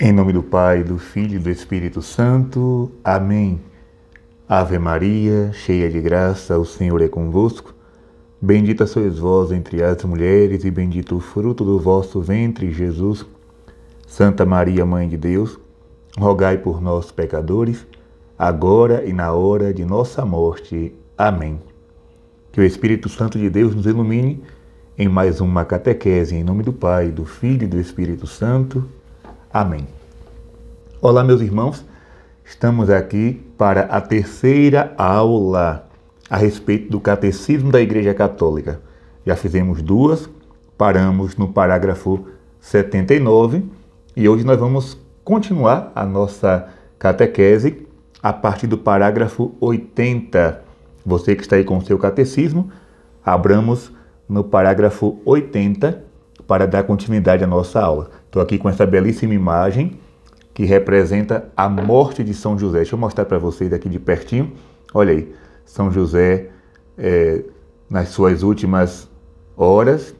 Em nome do Pai, do Filho e do Espírito Santo. Amém. Ave Maria, cheia de graça, o Senhor é convosco. Bendita sois vós entre as mulheres e bendito o fruto do vosso ventre, Jesus. Santa Maria, Mãe de Deus, rogai por nós, pecadores, agora e na hora de nossa morte. Amém. Que o Espírito Santo de Deus nos ilumine em mais uma catequese, em nome do Pai, do Filho e do Espírito Santo. Amém. Olá, meus irmãos. Estamos aqui para a terceira aula a respeito do Catecismo da Igreja Católica. Já fizemos duas, paramos no parágrafo 79 e hoje nós vamos continuar a nossa catequese a partir do parágrafo 80. Você que está aí com o seu catecismo, abramos no parágrafo 80 para dar continuidade à nossa aula. Estou aqui com essa belíssima imagem que representa a morte de São José. Deixa eu mostrar para vocês aqui de pertinho. Olha aí, São José é, nas suas últimas horas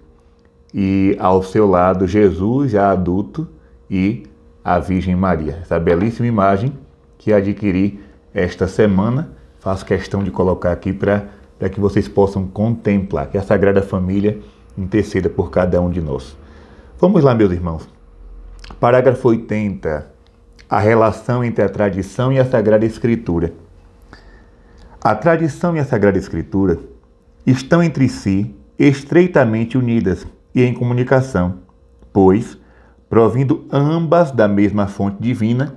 e ao seu lado Jesus já adulto e a Virgem Maria. Essa belíssima imagem que adquiri esta semana, faço questão de colocar aqui para que vocês possam contemplar, que a Sagrada Família interceda por cada um de nós. Vamos lá, meus irmãos. Parágrafo 80. A relação entre a tradição e a Sagrada Escritura. A tradição e a Sagrada Escritura estão entre si estreitamente unidas e em comunicação, pois, provindo ambas da mesma fonte divina,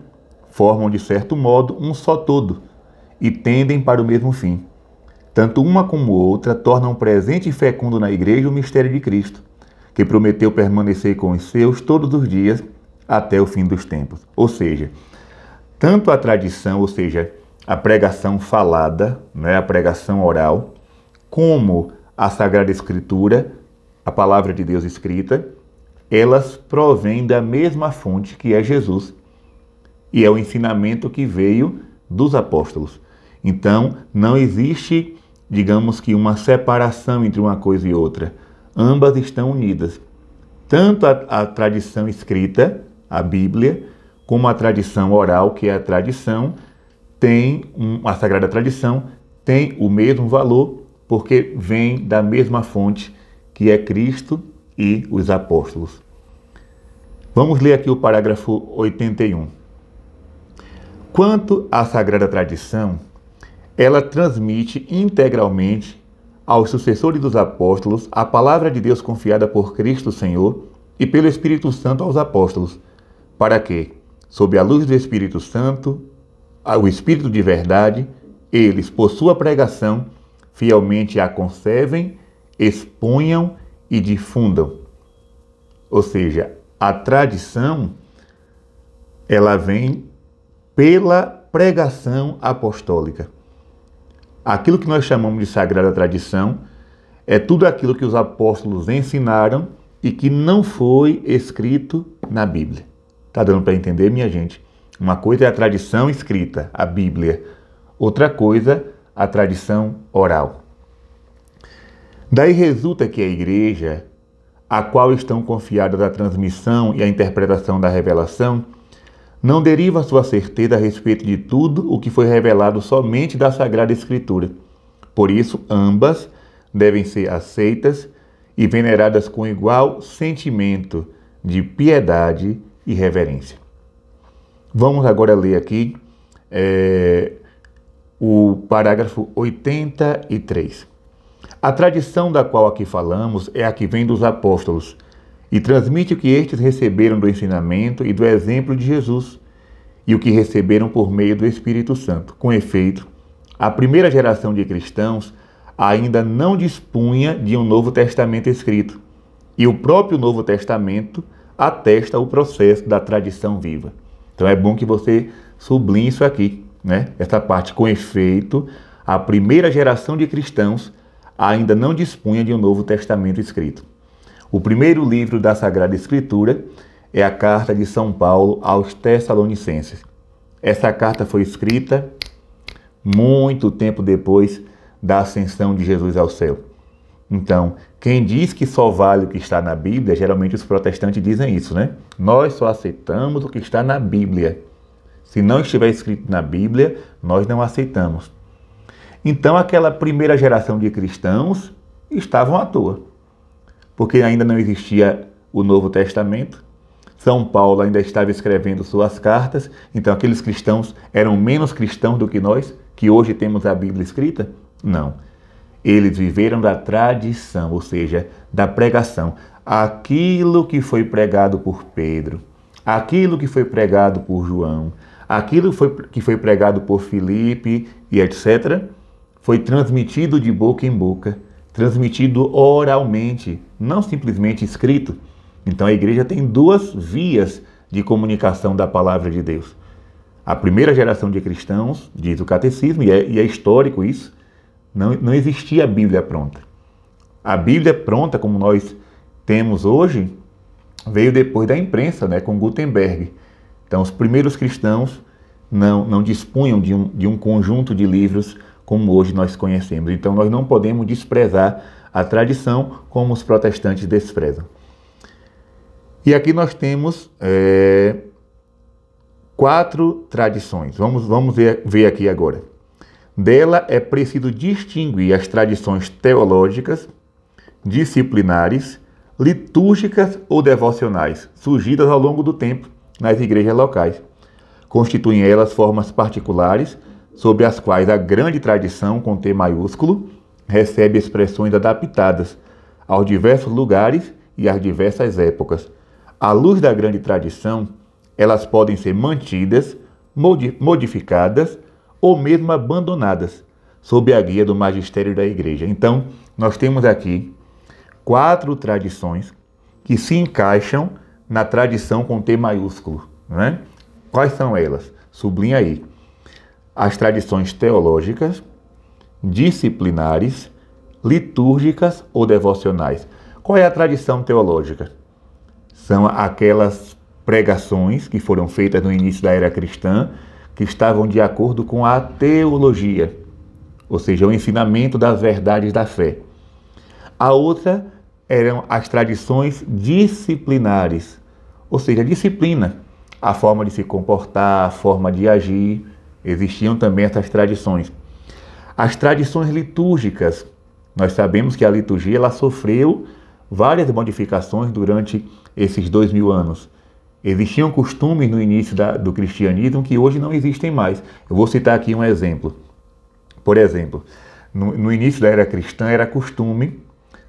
formam de certo modo um só todo e tendem para o mesmo fim. Tanto uma como outra tornam presente e fecundo na Igreja o mistério de Cristo, que prometeu permanecer com os seus todos os dias até o fim dos tempos. Ou seja, tanto a tradição, ou seja, a pregação falada, né, a pregação oral, como a Sagrada Escritura, a palavra de Deus escrita, elas provêm da mesma fonte que é Jesus e é o ensinamento que veio dos apóstolos. Então, não existe, digamos que, uma separação entre uma coisa e outra. Ambas estão unidas. Tanto a, a tradição escrita, a Bíblia, como a tradição oral, que é a tradição, tem um, a Sagrada Tradição tem o mesmo valor, porque vem da mesma fonte que é Cristo e os apóstolos. Vamos ler aqui o parágrafo 81. Quanto à Sagrada Tradição, ela transmite integralmente aos sucessores dos apóstolos a palavra de Deus confiada por Cristo Senhor e pelo Espírito Santo aos apóstolos para que, sob a luz do Espírito Santo, o Espírito de verdade, eles, por sua pregação, fielmente a conservem, exponham e difundam. Ou seja, a tradição ela vem pela pregação apostólica. Aquilo que nós chamamos de sagrada tradição é tudo aquilo que os apóstolos ensinaram e que não foi escrito na Bíblia. Tá dando para entender, minha gente? Uma coisa é a tradição escrita, a Bíblia. Outra coisa, a tradição oral. Daí resulta que a igreja, a qual estão confiadas a transmissão e a interpretação da revelação, não deriva sua certeza a respeito de tudo o que foi revelado somente da Sagrada Escritura. Por isso, ambas devem ser aceitas e veneradas com igual sentimento de piedade e reverência. Vamos agora ler aqui é, o parágrafo 83. A tradição da qual aqui falamos é a que vem dos apóstolos e transmite o que estes receberam do ensinamento e do exemplo de Jesus e o que receberam por meio do Espírito Santo. Com efeito, a primeira geração de cristãos ainda não dispunha de um Novo Testamento escrito e o próprio Novo Testamento atesta o processo da tradição viva. Então é bom que você sublinhe isso aqui, né? Essa parte com efeito, a primeira geração de cristãos ainda não dispunha de um Novo Testamento escrito. O primeiro livro da Sagrada Escritura é a carta de São Paulo aos Tessalonicenses. Essa carta foi escrita muito tempo depois da ascensão de Jesus ao céu. Então, quem diz que só vale o que está na Bíblia, geralmente os protestantes dizem isso, né? Nós só aceitamos o que está na Bíblia. Se não estiver escrito na Bíblia, nós não aceitamos. Então, aquela primeira geração de cristãos estavam à toa, porque ainda não existia o Novo Testamento. São Paulo ainda estava escrevendo suas cartas, então aqueles cristãos eram menos cristãos do que nós, que hoje temos a Bíblia escrita? Não. Eles viveram da tradição, ou seja, da pregação. Aquilo que foi pregado por Pedro, aquilo que foi pregado por João, aquilo foi, que foi pregado por Filipe e etc., foi transmitido de boca em boca, transmitido oralmente, não simplesmente escrito. Então a igreja tem duas vias de comunicação da palavra de Deus. A primeira geração de cristãos, diz o catecismo, e é, e é histórico isso, não, não existia a Bíblia pronta. A Bíblia pronta, como nós temos hoje, veio depois da imprensa, né, com Gutenberg. Então, os primeiros cristãos não, não dispunham de um, de um conjunto de livros como hoje nós conhecemos. Então, nós não podemos desprezar a tradição como os protestantes desprezam. E aqui nós temos é, quatro tradições. Vamos, vamos ver, ver aqui agora. Dela é preciso distinguir as tradições teológicas, disciplinares, litúrgicas ou devocionais, surgidas ao longo do tempo nas igrejas locais. Constituem elas formas particulares sobre as quais a grande tradição com T maiúsculo recebe expressões adaptadas aos diversos lugares e às diversas épocas. À luz da grande tradição, elas podem ser mantidas, modificadas, ou mesmo abandonadas, sob a guia do magistério da igreja. Então, nós temos aqui quatro tradições que se encaixam na tradição com T maiúsculo. Né? Quais são elas? Sublinha aí. As tradições teológicas, disciplinares, litúrgicas ou devocionais. Qual é a tradição teológica? São aquelas pregações que foram feitas no início da era cristã que estavam de acordo com a teologia, ou seja, o ensinamento das verdades da fé. A outra eram as tradições disciplinares, ou seja, a disciplina, a forma de se comportar, a forma de agir, existiam também essas tradições. As tradições litúrgicas, nós sabemos que a liturgia ela sofreu várias modificações durante esses dois mil anos. Existiam costumes no início da, do cristianismo que hoje não existem mais. Eu vou citar aqui um exemplo. Por exemplo, no, no início da era cristã era costume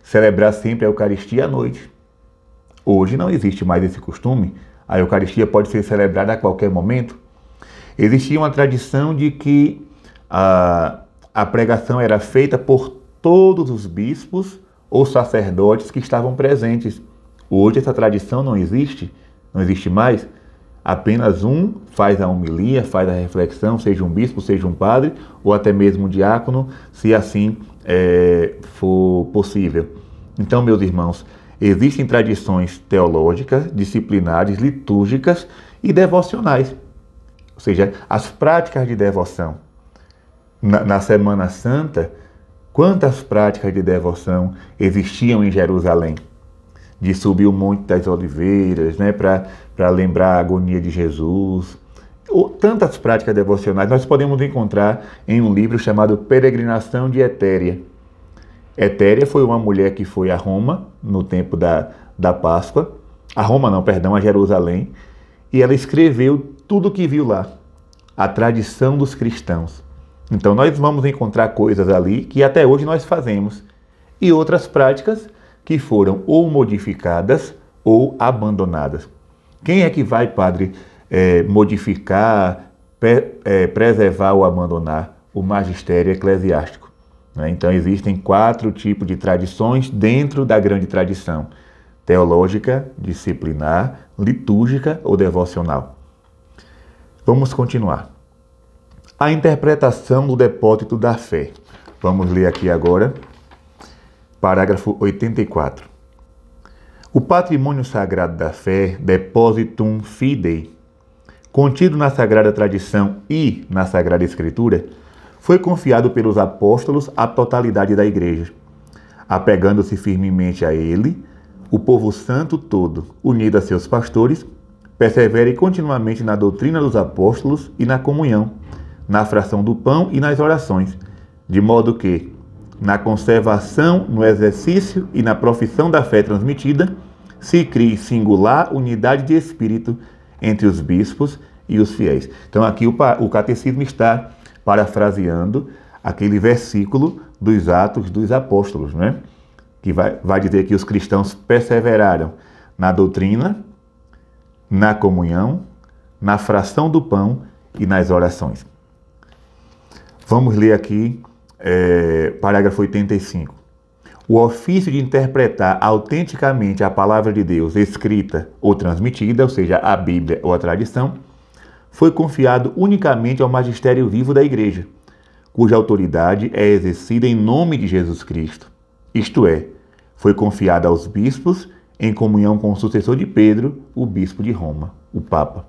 celebrar sempre a Eucaristia à noite. Hoje não existe mais esse costume. A Eucaristia pode ser celebrada a qualquer momento. Existia uma tradição de que a, a pregação era feita por todos os bispos ou sacerdotes que estavam presentes. Hoje essa tradição não existe não existe mais, apenas um faz a homilia, faz a reflexão, seja um bispo, seja um padre, ou até mesmo um diácono, se assim é, for possível. Então, meus irmãos, existem tradições teológicas, disciplinares, litúrgicas e devocionais, ou seja, as práticas de devoção. Na, na Semana Santa, quantas práticas de devoção existiam em Jerusalém? de subir o Monte das Oliveiras, né, para lembrar a agonia de Jesus. Ou, tantas práticas devocionais nós podemos encontrar em um livro chamado Peregrinação de Etéria. Etéria foi uma mulher que foi a Roma no tempo da, da Páscoa, a Roma não, perdão, a Jerusalém, e ela escreveu tudo o que viu lá, a tradição dos cristãos. Então nós vamos encontrar coisas ali que até hoje nós fazemos e outras práticas que foram ou modificadas ou abandonadas. Quem é que vai, padre, é, modificar, pre, é, preservar ou abandonar o magistério eclesiástico? Né? Então, existem quatro tipos de tradições dentro da grande tradição: teológica, disciplinar, litúrgica ou devocional. Vamos continuar. A interpretação do depósito da fé. Vamos ler aqui agora Parágrafo 84. O patrimônio sagrado da fé, depositum fidei, contido na sagrada tradição e na sagrada escritura, foi confiado pelos apóstolos à totalidade da igreja. Apegando-se firmemente a ele, o povo santo todo, unido a seus pastores, persevere continuamente na doutrina dos apóstolos e na comunhão, na fração do pão e nas orações, de modo que, na conservação, no exercício e na profissão da fé transmitida, se crie singular unidade de espírito entre os bispos e os fiéis. Então, aqui o, o catecismo está parafraseando aquele versículo dos Atos dos Apóstolos, né? que vai, vai dizer que os cristãos perseveraram na doutrina, na comunhão, na fração do pão e nas orações. Vamos ler aqui é, parágrafo 85. O ofício de interpretar autenticamente a palavra de Deus escrita ou transmitida, ou seja, a Bíblia ou a tradição, foi confiado unicamente ao magistério vivo da Igreja, cuja autoridade é exercida em nome de Jesus Cristo. Isto é, foi confiada aos bispos em comunhão com o sucessor de Pedro, o bispo de Roma, o Papa.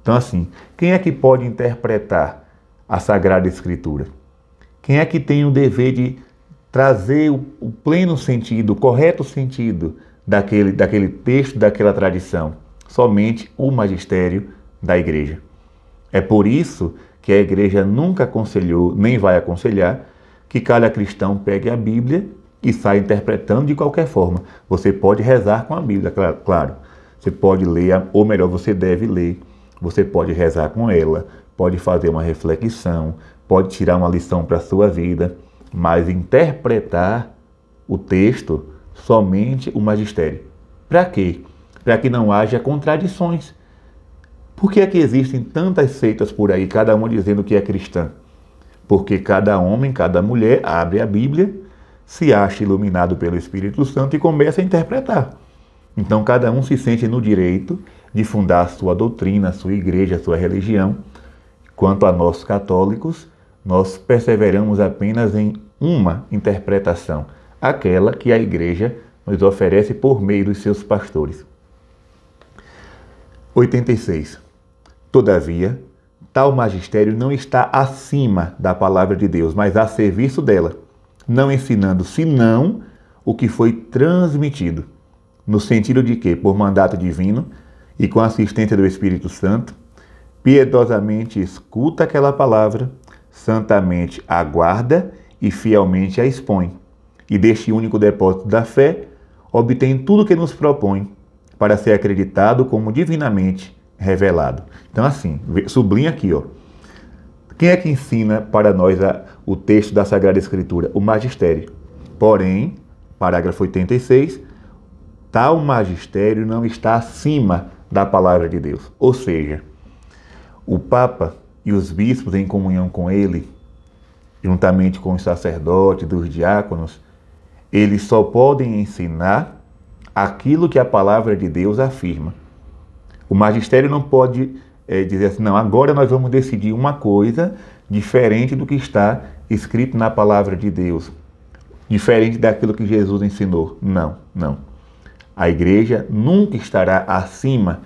Então, assim, quem é que pode interpretar a Sagrada Escritura? Quem é que tem o dever de trazer o, o pleno sentido, o correto sentido daquele, daquele texto, daquela tradição? Somente o magistério da igreja. É por isso que a igreja nunca aconselhou, nem vai aconselhar, que cada cristão pegue a Bíblia e saia interpretando de qualquer forma. Você pode rezar com a Bíblia, claro. Você pode ler, ou melhor, você deve ler. Você pode rezar com ela, pode fazer uma reflexão, pode tirar uma lição para a sua vida, mas interpretar o texto somente o magistério. Para quê? Para que não haja contradições. Por que é que existem tantas seitas por aí, cada uma dizendo que é cristã? Porque cada homem, cada mulher abre a Bíblia, se acha iluminado pelo Espírito Santo e começa a interpretar. Então cada um se sente no direito de fundar sua doutrina, sua igreja, sua religião. Quanto a nós católicos, nós perseveramos apenas em uma interpretação, aquela que a igreja nos oferece por meio dos seus pastores. 86. Todavia, tal magistério não está acima da palavra de Deus, mas a serviço dela, não ensinando senão o que foi transmitido, no sentido de que, por mandato divino e com a assistência do Espírito Santo, piedosamente escuta aquela palavra santamente a guarda e fielmente a expõe. E deste único depósito da fé, obtém tudo o que nos propõe, para ser acreditado como divinamente revelado. Então, assim, sublinha aqui, ó. Quem é que ensina para nós a, o texto da Sagrada Escritura? O magistério. Porém, parágrafo 86, tal magistério não está acima da palavra de Deus. Ou seja, o Papa e os bispos em comunhão com ele, juntamente com os sacerdotes, dos diáconos, eles só podem ensinar aquilo que a palavra de Deus afirma. O magistério não pode é, dizer assim, não, agora nós vamos decidir uma coisa diferente do que está escrito na palavra de Deus, diferente daquilo que Jesus ensinou. Não, não. A igreja nunca estará acima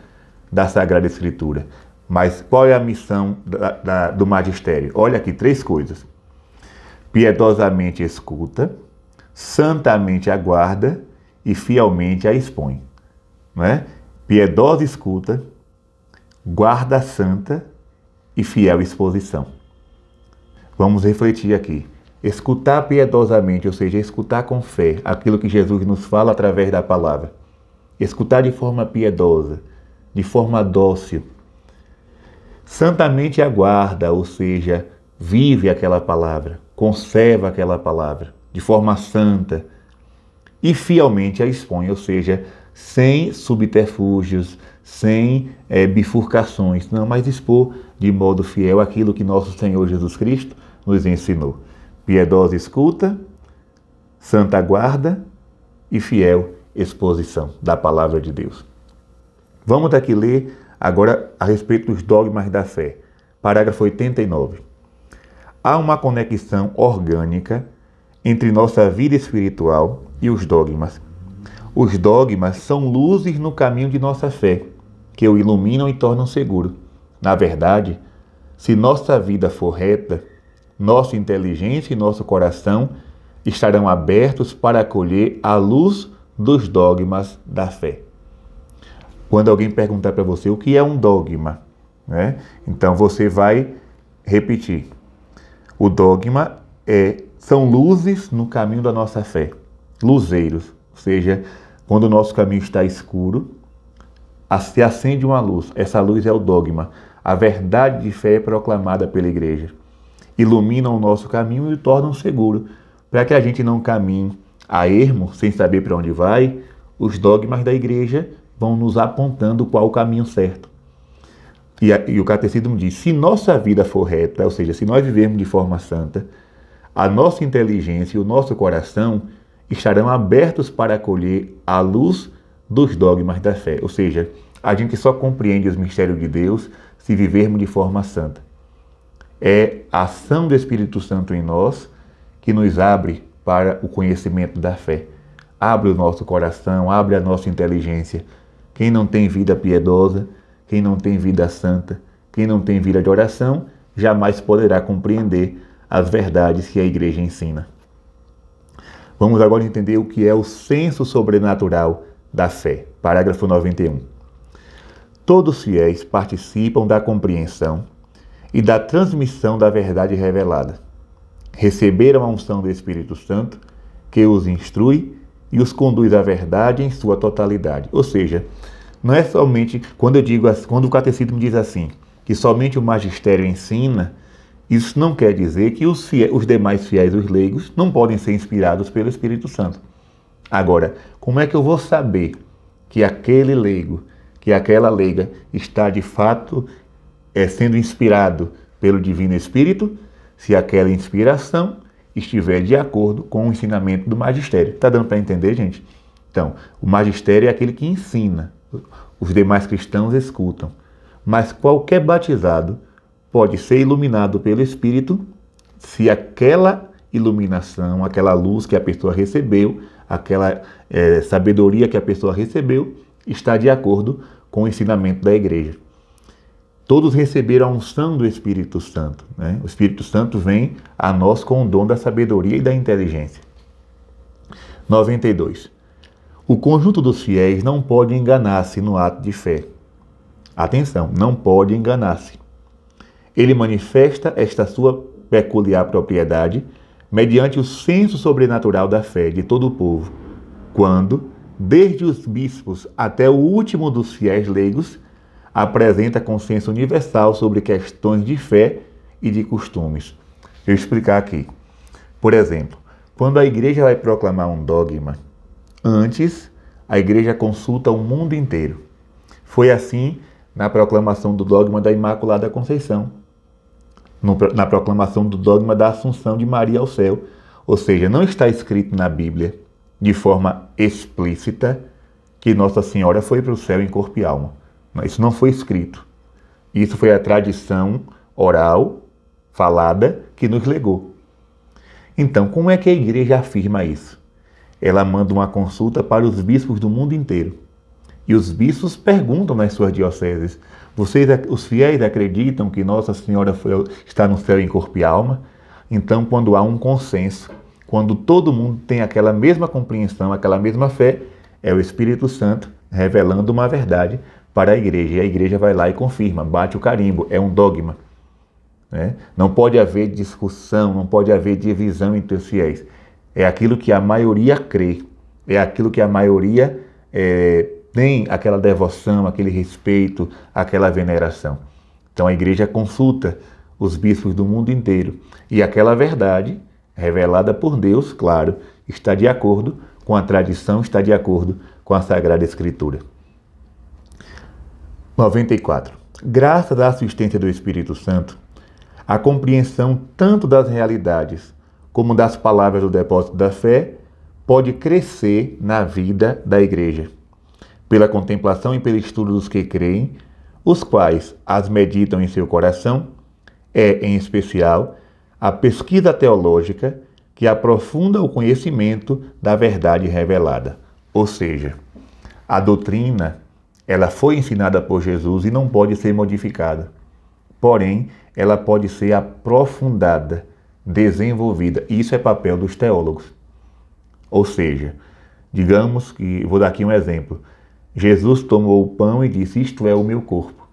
da Sagrada Escritura. Mas qual é a missão da, da, do magistério? Olha aqui três coisas: piedosamente escuta, santamente aguarda e fielmente a expõe. Não é? Piedosa escuta, guarda santa e fiel exposição. Vamos refletir aqui. Escutar piedosamente, ou seja, escutar com fé aquilo que Jesus nos fala através da palavra. Escutar de forma piedosa, de forma dócil, santamente aguarda, ou seja, vive aquela palavra, conserva aquela palavra de forma santa e fielmente a expõe, ou seja, sem subterfúgios, sem é, bifurcações, não, mas expor de modo fiel aquilo que nosso Senhor Jesus Cristo nos ensinou. Piedosa escuta, santa guarda e fiel exposição da palavra de Deus. Vamos daqui ler Agora, a respeito dos dogmas da fé. Parágrafo 89. Há uma conexão orgânica entre nossa vida espiritual e os dogmas. Os dogmas são luzes no caminho de nossa fé, que o iluminam e tornam seguro. Na verdade, se nossa vida for reta, nossa inteligência e nosso coração estarão abertos para acolher a luz dos dogmas da fé quando alguém perguntar para você o que é um dogma, né? Então você vai repetir. O dogma é são luzes no caminho da nossa fé, luzeiros, ou seja, quando o nosso caminho está escuro, se acende uma luz. Essa luz é o dogma. A verdade de fé é proclamada pela igreja. Iluminam o nosso caminho e o tornam seguro, para que a gente não caminhe a ermo, sem saber para onde vai, os dogmas da igreja vão nos apontando qual o caminho certo. E, a, e o catecismo diz: se nossa vida for reta, ou seja, se nós vivermos de forma santa, a nossa inteligência e o nosso coração estarão abertos para acolher a luz dos dogmas da fé. Ou seja, a gente só compreende os mistérios de Deus se vivermos de forma santa. É a ação do Espírito Santo em nós que nos abre para o conhecimento da fé. Abre o nosso coração, abre a nossa inteligência quem não tem vida piedosa, quem não tem vida santa, quem não tem vida de oração, jamais poderá compreender as verdades que a igreja ensina. Vamos agora entender o que é o senso sobrenatural da fé. Parágrafo 91. Todos fiéis participam da compreensão e da transmissão da verdade revelada. Receberam a unção do Espírito Santo, que os instrui e os conduz à verdade em sua totalidade. Ou seja, não é somente quando eu digo quando o catecismo diz assim que somente o magistério ensina, isso não quer dizer que os, fiéis, os demais fiéis, os leigos, não podem ser inspirados pelo Espírito Santo. Agora, como é que eu vou saber que aquele leigo, que aquela leiga está de fato é, sendo inspirado pelo Divino Espírito, se aquela inspiração estiver de acordo com o ensinamento do magistério. Está dando para entender, gente? Então, o magistério é aquele que ensina, os demais cristãos escutam. Mas qualquer batizado pode ser iluminado pelo Espírito se aquela iluminação, aquela luz que a pessoa recebeu, aquela é, sabedoria que a pessoa recebeu, está de acordo com o ensinamento da igreja todos receberam a unção do Espírito Santo. Né? O Espírito Santo vem a nós com o dom da sabedoria e da inteligência. 92. O conjunto dos fiéis não pode enganar-se no ato de fé. Atenção, não pode enganar-se. Ele manifesta esta sua peculiar propriedade mediante o senso sobrenatural da fé de todo o povo, quando, desde os bispos até o último dos fiéis leigos, apresenta consciência universal sobre questões de fé e de costumes. Eu explicar aqui. Por exemplo, quando a igreja vai proclamar um dogma, antes a igreja consulta o mundo inteiro. Foi assim na proclamação do dogma da Imaculada Conceição, na proclamação do dogma da Assunção de Maria ao céu. Ou seja, não está escrito na Bíblia de forma explícita que Nossa Senhora foi para o céu em corpo e alma. Mas isso não foi escrito. Isso foi a tradição oral, falada, que nos legou. Então, como é que a igreja afirma isso? Ela manda uma consulta para os bispos do mundo inteiro. E os bispos perguntam nas suas dioceses: vocês, os fiéis, acreditam que Nossa Senhora foi, está no céu em corpo e alma? Então, quando há um consenso, quando todo mundo tem aquela mesma compreensão, aquela mesma fé, é o Espírito Santo revelando uma verdade para a igreja. E a igreja vai lá e confirma, bate o carimbo, é um dogma. Né? Não pode haver discussão, não pode haver divisão entre os fiéis. É aquilo que a maioria crê, é aquilo que a maioria é, tem aquela devoção, aquele respeito, aquela veneração. Então a igreja consulta os bispos do mundo inteiro e aquela verdade, revelada por Deus, claro, está de acordo com a tradição, está de acordo com a Sagrada Escritura. 94. Graças à assistência do Espírito Santo, a compreensão tanto das realidades como das palavras do depósito da fé pode crescer na vida da igreja. Pela contemplação e pelo estudo dos que creem, os quais as meditam em seu coração, é, em especial, a pesquisa teológica que aprofunda o conhecimento da verdade revelada, ou seja, a doutrina ela foi ensinada por Jesus e não pode ser modificada. Porém, ela pode ser aprofundada, desenvolvida. Isso é papel dos teólogos. Ou seja, digamos que, vou dar aqui um exemplo. Jesus tomou o pão e disse: Isto é o meu corpo.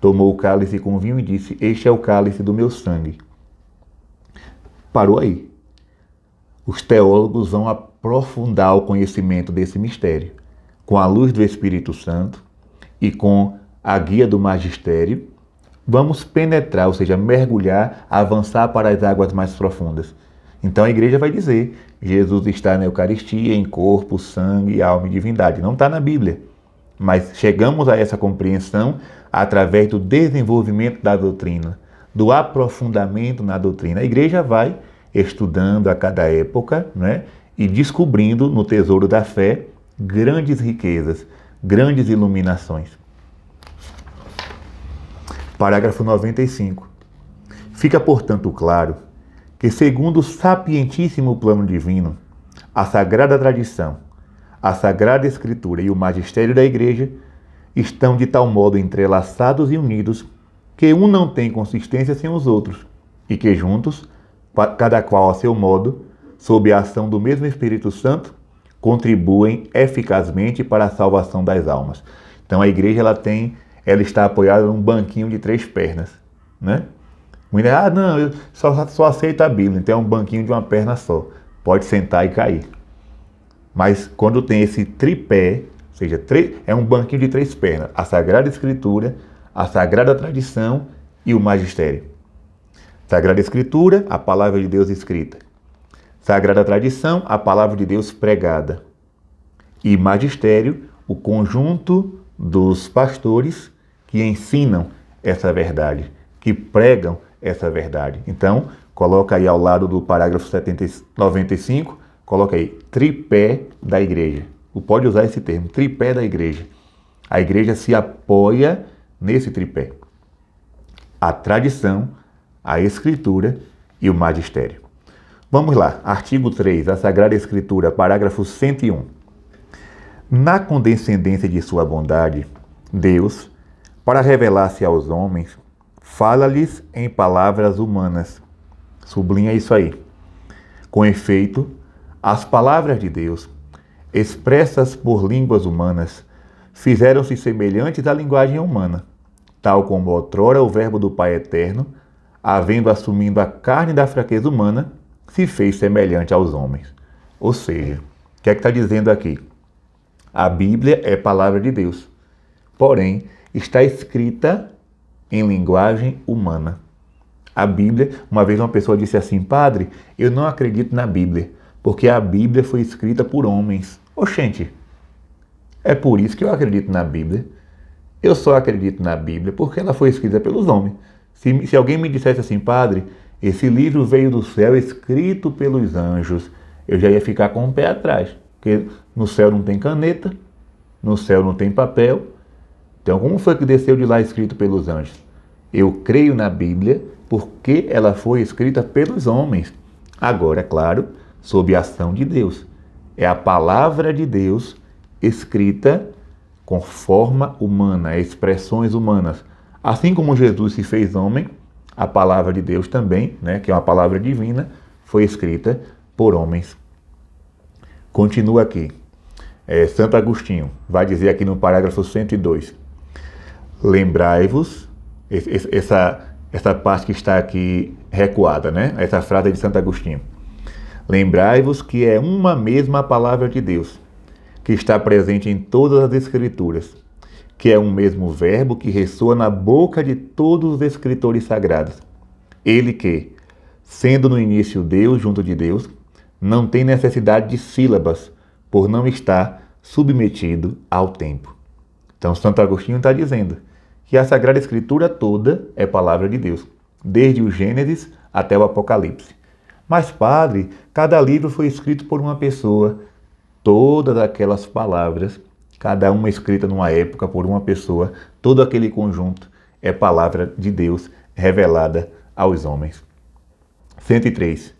Tomou o cálice com vinho e disse: Este é o cálice do meu sangue. Parou aí. Os teólogos vão aprofundar o conhecimento desse mistério com a luz do Espírito Santo e com a guia do magistério, vamos penetrar, ou seja, mergulhar, avançar para as águas mais profundas. Então a igreja vai dizer: Jesus está na Eucaristia, em corpo, sangue, alma e divindade. Não está na Bíblia. Mas chegamos a essa compreensão através do desenvolvimento da doutrina, do aprofundamento na doutrina. A igreja vai estudando a cada época né, e descobrindo no tesouro da fé grandes riquezas, grandes iluminações. Parágrafo 95. Fica, portanto, claro que, segundo o sapientíssimo plano divino, a sagrada tradição, a sagrada escritura e o magistério da Igreja estão de tal modo entrelaçados e unidos que um não tem consistência sem os outros e que juntos, cada qual a seu modo, sob a ação do mesmo Espírito Santo, contribuem eficazmente para a salvação das almas. Então a igreja ela tem, ela está apoiada num banquinho de três pernas, né? Muita ah, não, eu só, só aceito a Bíblia, então é um banquinho de uma perna só. Pode sentar e cair. Mas quando tem esse tripé, ou seja, é um banquinho de três pernas, a Sagrada Escritura, a Sagrada Tradição e o Magistério. Sagrada Escritura, a palavra de Deus escrita. Sagrada tradição, a palavra de Deus pregada. E magistério, o conjunto dos pastores que ensinam essa verdade, que pregam essa verdade. Então, coloca aí ao lado do parágrafo 70, 95, coloca aí tripé da igreja. Você pode usar esse termo, tripé da igreja. A igreja se apoia nesse tripé: a tradição, a escritura e o magistério. Vamos lá, artigo 3, a Sagrada Escritura, parágrafo 101. Na condescendência de sua bondade, Deus, para revelar-se aos homens, fala-lhes em palavras humanas. Sublinha isso aí. Com efeito, as palavras de Deus, expressas por línguas humanas, fizeram-se semelhantes à linguagem humana, tal como outrora o Verbo do Pai Eterno, havendo assumindo a carne da fraqueza humana, se fez semelhante aos homens. Ou seja, o que é que está dizendo aqui? A Bíblia é palavra de Deus, porém está escrita em linguagem humana. A Bíblia, uma vez uma pessoa disse assim, padre, eu não acredito na Bíblia, porque a Bíblia foi escrita por homens. Oxente, é por isso que eu acredito na Bíblia. Eu só acredito na Bíblia porque ela foi escrita pelos homens. Se, se alguém me dissesse assim, padre, esse livro veio do céu, escrito pelos anjos. Eu já ia ficar com o pé atrás, porque no céu não tem caneta, no céu não tem papel. Então, como foi que desceu de lá escrito pelos anjos? Eu creio na Bíblia porque ela foi escrita pelos homens. Agora, é claro, sob a ação de Deus. É a palavra de Deus escrita com forma humana, expressões humanas. Assim como Jesus se fez homem, a palavra de Deus também, né, que é uma palavra divina, foi escrita por homens. Continua aqui. É, Santo Agostinho vai dizer aqui no parágrafo 102: Lembrai-vos, essa, essa parte que está aqui recuada, né? Essa frase de Santo Agostinho. Lembrai-vos que é uma mesma palavra de Deus, que está presente em todas as Escrituras que é um mesmo verbo que ressoa na boca de todos os escritores sagrados. Ele que, sendo no início Deus junto de Deus, não tem necessidade de sílabas, por não estar submetido ao tempo. Então, Santo Agostinho está dizendo que a Sagrada Escritura toda é palavra de Deus, desde o Gênesis até o Apocalipse. Mas, padre, cada livro foi escrito por uma pessoa. Todas aquelas palavras cada uma escrita numa época por uma pessoa, todo aquele conjunto é palavra de Deus revelada aos homens. 103.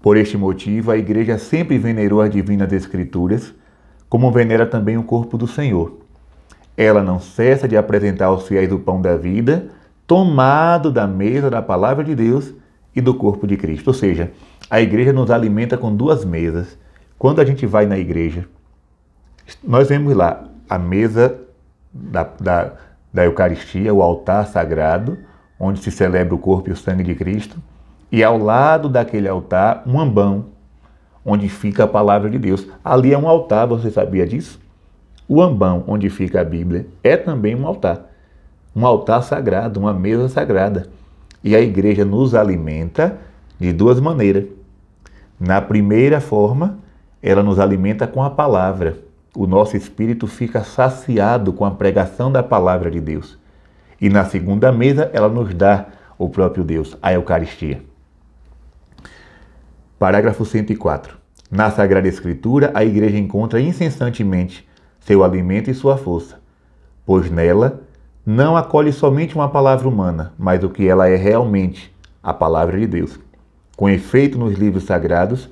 Por este motivo, a igreja sempre venerou as divinas escrituras, como venera também o corpo do Senhor. Ela não cessa de apresentar aos fiéis o pão da vida, tomado da mesa da palavra de Deus e do corpo de Cristo. Ou seja, a igreja nos alimenta com duas mesas. Quando a gente vai na igreja nós vemos lá a mesa da, da, da Eucaristia, o altar sagrado, onde se celebra o corpo e o sangue de Cristo, e ao lado daquele altar, um ambão, onde fica a palavra de Deus. Ali é um altar, você sabia disso? O ambão, onde fica a Bíblia, é também um altar. Um altar sagrado, uma mesa sagrada. E a igreja nos alimenta de duas maneiras. Na primeira forma, ela nos alimenta com a palavra o nosso espírito fica saciado com a pregação da palavra de Deus. E na segunda mesa, ela nos dá o próprio Deus, a Eucaristia. Parágrafo 104. Na Sagrada Escritura, a Igreja encontra incessantemente seu alimento e sua força, pois nela não acolhe somente uma palavra humana, mas o que ela é realmente, a palavra de Deus. Com efeito, nos livros sagrados,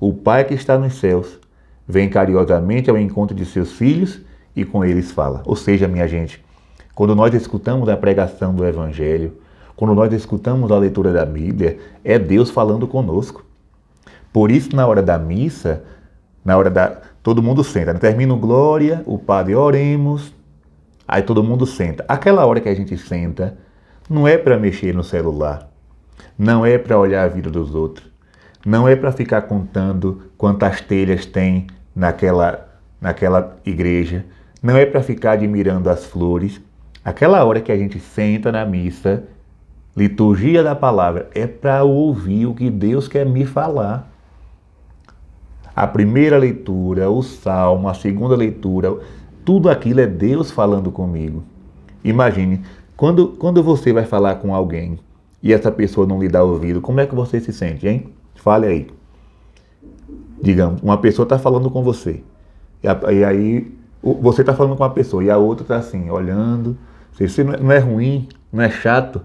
o Pai que está nos céus vem carinhosamente ao encontro de seus filhos e com eles fala. Ou seja, minha gente, quando nós escutamos a pregação do Evangelho, quando nós escutamos a leitura da Bíblia, é Deus falando conosco. Por isso, na hora da missa, na hora da. Todo mundo senta. Né? Termina o glória, o padre oremos, aí todo mundo senta. Aquela hora que a gente senta, não é para mexer no celular, não é para olhar a vida dos outros, não é para ficar contando quantas telhas tem naquela, naquela igreja, não é para ficar admirando as flores. Aquela hora que a gente senta na missa, liturgia da palavra, é para ouvir o que Deus quer me falar. A primeira leitura, o salmo, a segunda leitura, tudo aquilo é Deus falando comigo. Imagine, quando, quando você vai falar com alguém e essa pessoa não lhe dá ouvido, como é que você se sente, hein? Fale aí digamos, uma pessoa está falando com você, e, a, e aí você está falando com uma pessoa, e a outra está assim, olhando, se, se é, não é ruim, não é chato,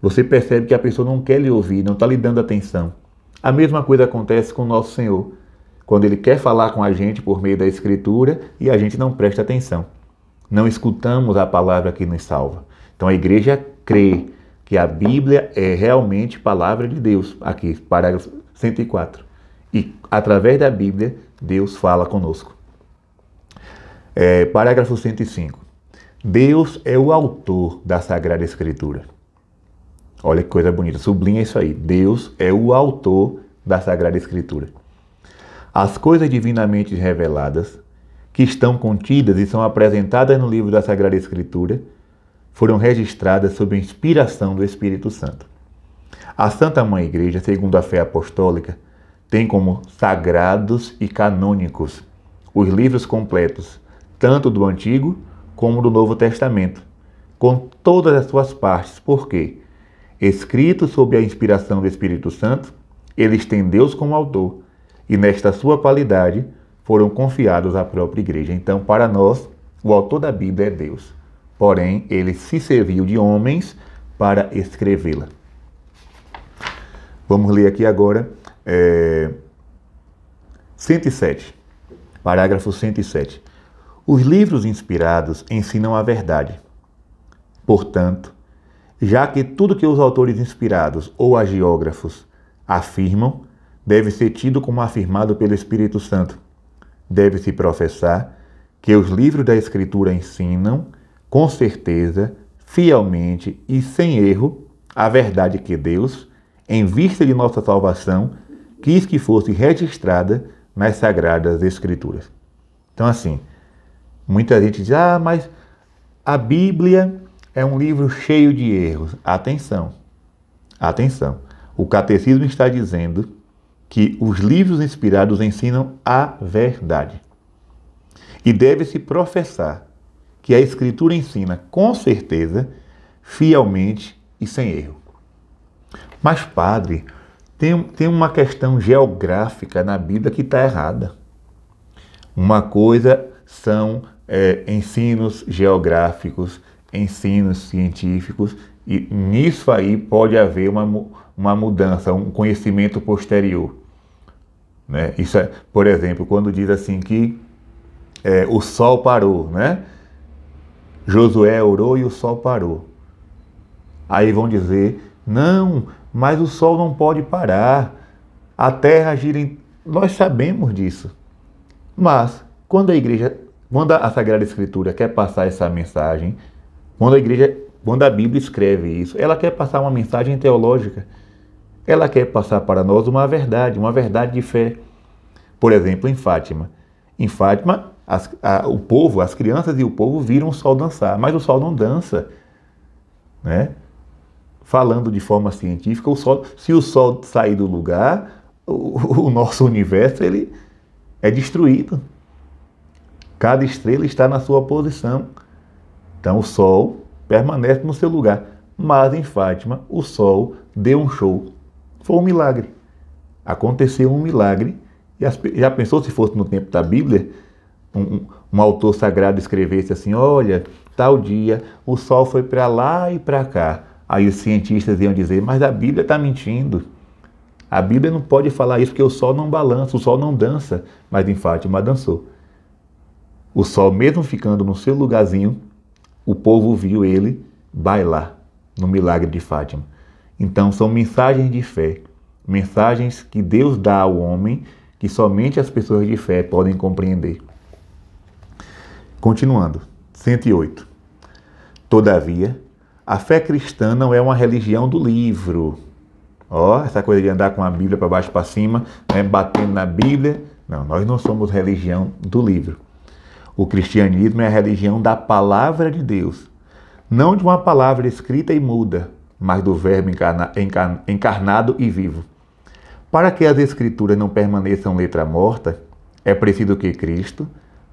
você percebe que a pessoa não quer lhe ouvir, não está lhe dando atenção. A mesma coisa acontece com o nosso Senhor, quando Ele quer falar com a gente por meio da Escritura e a gente não presta atenção. Não escutamos a palavra que nos salva. Então a igreja crê que a Bíblia é realmente palavra de Deus, aqui, parágrafo 104 através da Bíblia, Deus fala conosco. É, parágrafo 105. Deus é o autor da Sagrada Escritura. Olha que coisa bonita, sublinha isso aí. Deus é o autor da Sagrada Escritura. As coisas divinamente reveladas, que estão contidas e são apresentadas no livro da Sagrada Escritura, foram registradas sob a inspiração do Espírito Santo. A Santa Mãe Igreja, segundo a fé apostólica, tem como sagrados e canônicos os livros completos, tanto do Antigo como do Novo Testamento, com todas as suas partes, porque, escritos sob a inspiração do Espírito Santo, eles têm Deus como autor e, nesta sua qualidade, foram confiados à própria Igreja. Então, para nós, o autor da Bíblia é Deus, porém, ele se serviu de homens para escrevê-la. Vamos ler aqui agora é, 107, parágrafo 107. Os livros inspirados ensinam a verdade. Portanto, já que tudo que os autores inspirados ou agiógrafos afirmam deve ser tido como afirmado pelo Espírito Santo, deve-se professar que os livros da Escritura ensinam, com certeza, fielmente e sem erro, a verdade que Deus, em vista de nossa salvação, quis que fosse registrada nas Sagradas Escrituras. Então, assim, muita gente diz: ah, mas a Bíblia é um livro cheio de erros. Atenção, atenção. O Catecismo está dizendo que os livros inspirados ensinam a verdade. E deve-se professar que a Escritura ensina com certeza, fielmente e sem erro. Mas, padre, tem, tem uma questão geográfica na Bíblia que está errada. Uma coisa são é, ensinos geográficos, ensinos científicos, e nisso aí pode haver uma, uma mudança, um conhecimento posterior. Né? Isso é, por exemplo, quando diz assim que é, o sol parou, né? Josué orou e o sol parou. Aí vão dizer, não, mas o sol não pode parar, a terra gira. Em... Nós sabemos disso. Mas quando a igreja, quando a Sagrada Escritura quer passar essa mensagem, quando a igreja, quando a Bíblia escreve isso, ela quer passar uma mensagem teológica. Ela quer passar para nós uma verdade, uma verdade de fé. Por exemplo, em Fátima. Em Fátima, as, a, o povo, as crianças e o povo viram o sol dançar, mas o sol não dança, né? falando de forma científica, o sol, se o Sol sair do lugar, o, o nosso universo ele é destruído. Cada estrela está na sua posição. Então o Sol permanece no seu lugar. Mas em Fátima, o Sol deu um show. Foi um milagre. Aconteceu um milagre. E as, já pensou se fosse no tempo da Bíblia? Um, um autor sagrado escrevesse assim: olha, tal dia o Sol foi para lá e para cá Aí os cientistas iam dizer, mas a Bíblia está mentindo. A Bíblia não pode falar isso porque o sol não balança, o sol não dança. Mas em Fátima dançou. O sol, mesmo ficando no seu lugarzinho, o povo viu ele bailar no milagre de Fátima. Então são mensagens de fé, mensagens que Deus dá ao homem que somente as pessoas de fé podem compreender. Continuando, 108. Todavia, a fé cristã não é uma religião do livro. Ó, oh, essa coisa de andar com a Bíblia para baixo para cima, né, batendo na Bíblia. Não, nós não somos religião do livro. O cristianismo é a religião da palavra de Deus, não de uma palavra escrita e muda, mas do Verbo encarna, encar, encarnado e vivo. Para que as Escrituras não permaneçam letra morta, é preciso que Cristo,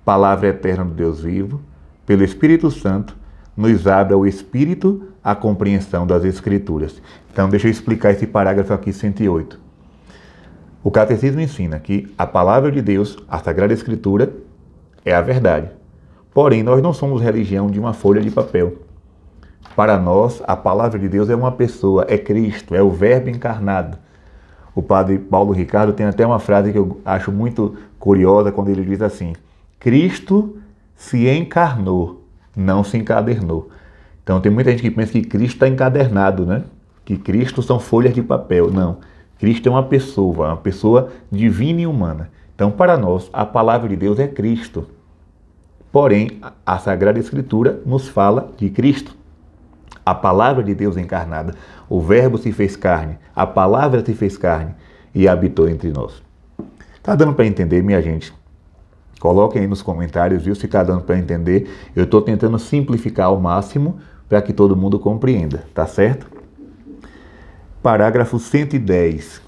palavra eterna do Deus vivo, pelo Espírito Santo, nos abre o espírito à compreensão das Escrituras. Então, deixa eu explicar esse parágrafo aqui, 108. O Catecismo ensina que a palavra de Deus, a Sagrada Escritura, é a verdade. Porém, nós não somos religião de uma folha de papel. Para nós, a palavra de Deus é uma pessoa, é Cristo, é o Verbo encarnado. O padre Paulo Ricardo tem até uma frase que eu acho muito curiosa quando ele diz assim: Cristo se encarnou não se encadernou. Então tem muita gente que pensa que Cristo está encadernado, né? Que Cristo são folhas de papel. Não. Cristo é uma pessoa, uma pessoa divina e humana. Então, para nós, a palavra de Deus é Cristo. Porém, a Sagrada Escritura nos fala de Cristo. A palavra de Deus encarnada. O Verbo se fez carne, a palavra se fez carne e habitou entre nós. Tá dando para entender, minha gente? Coloquem aí nos comentários, viu? Se está dando para entender. Eu estou tentando simplificar ao máximo para que todo mundo compreenda, tá certo? Parágrafo 110.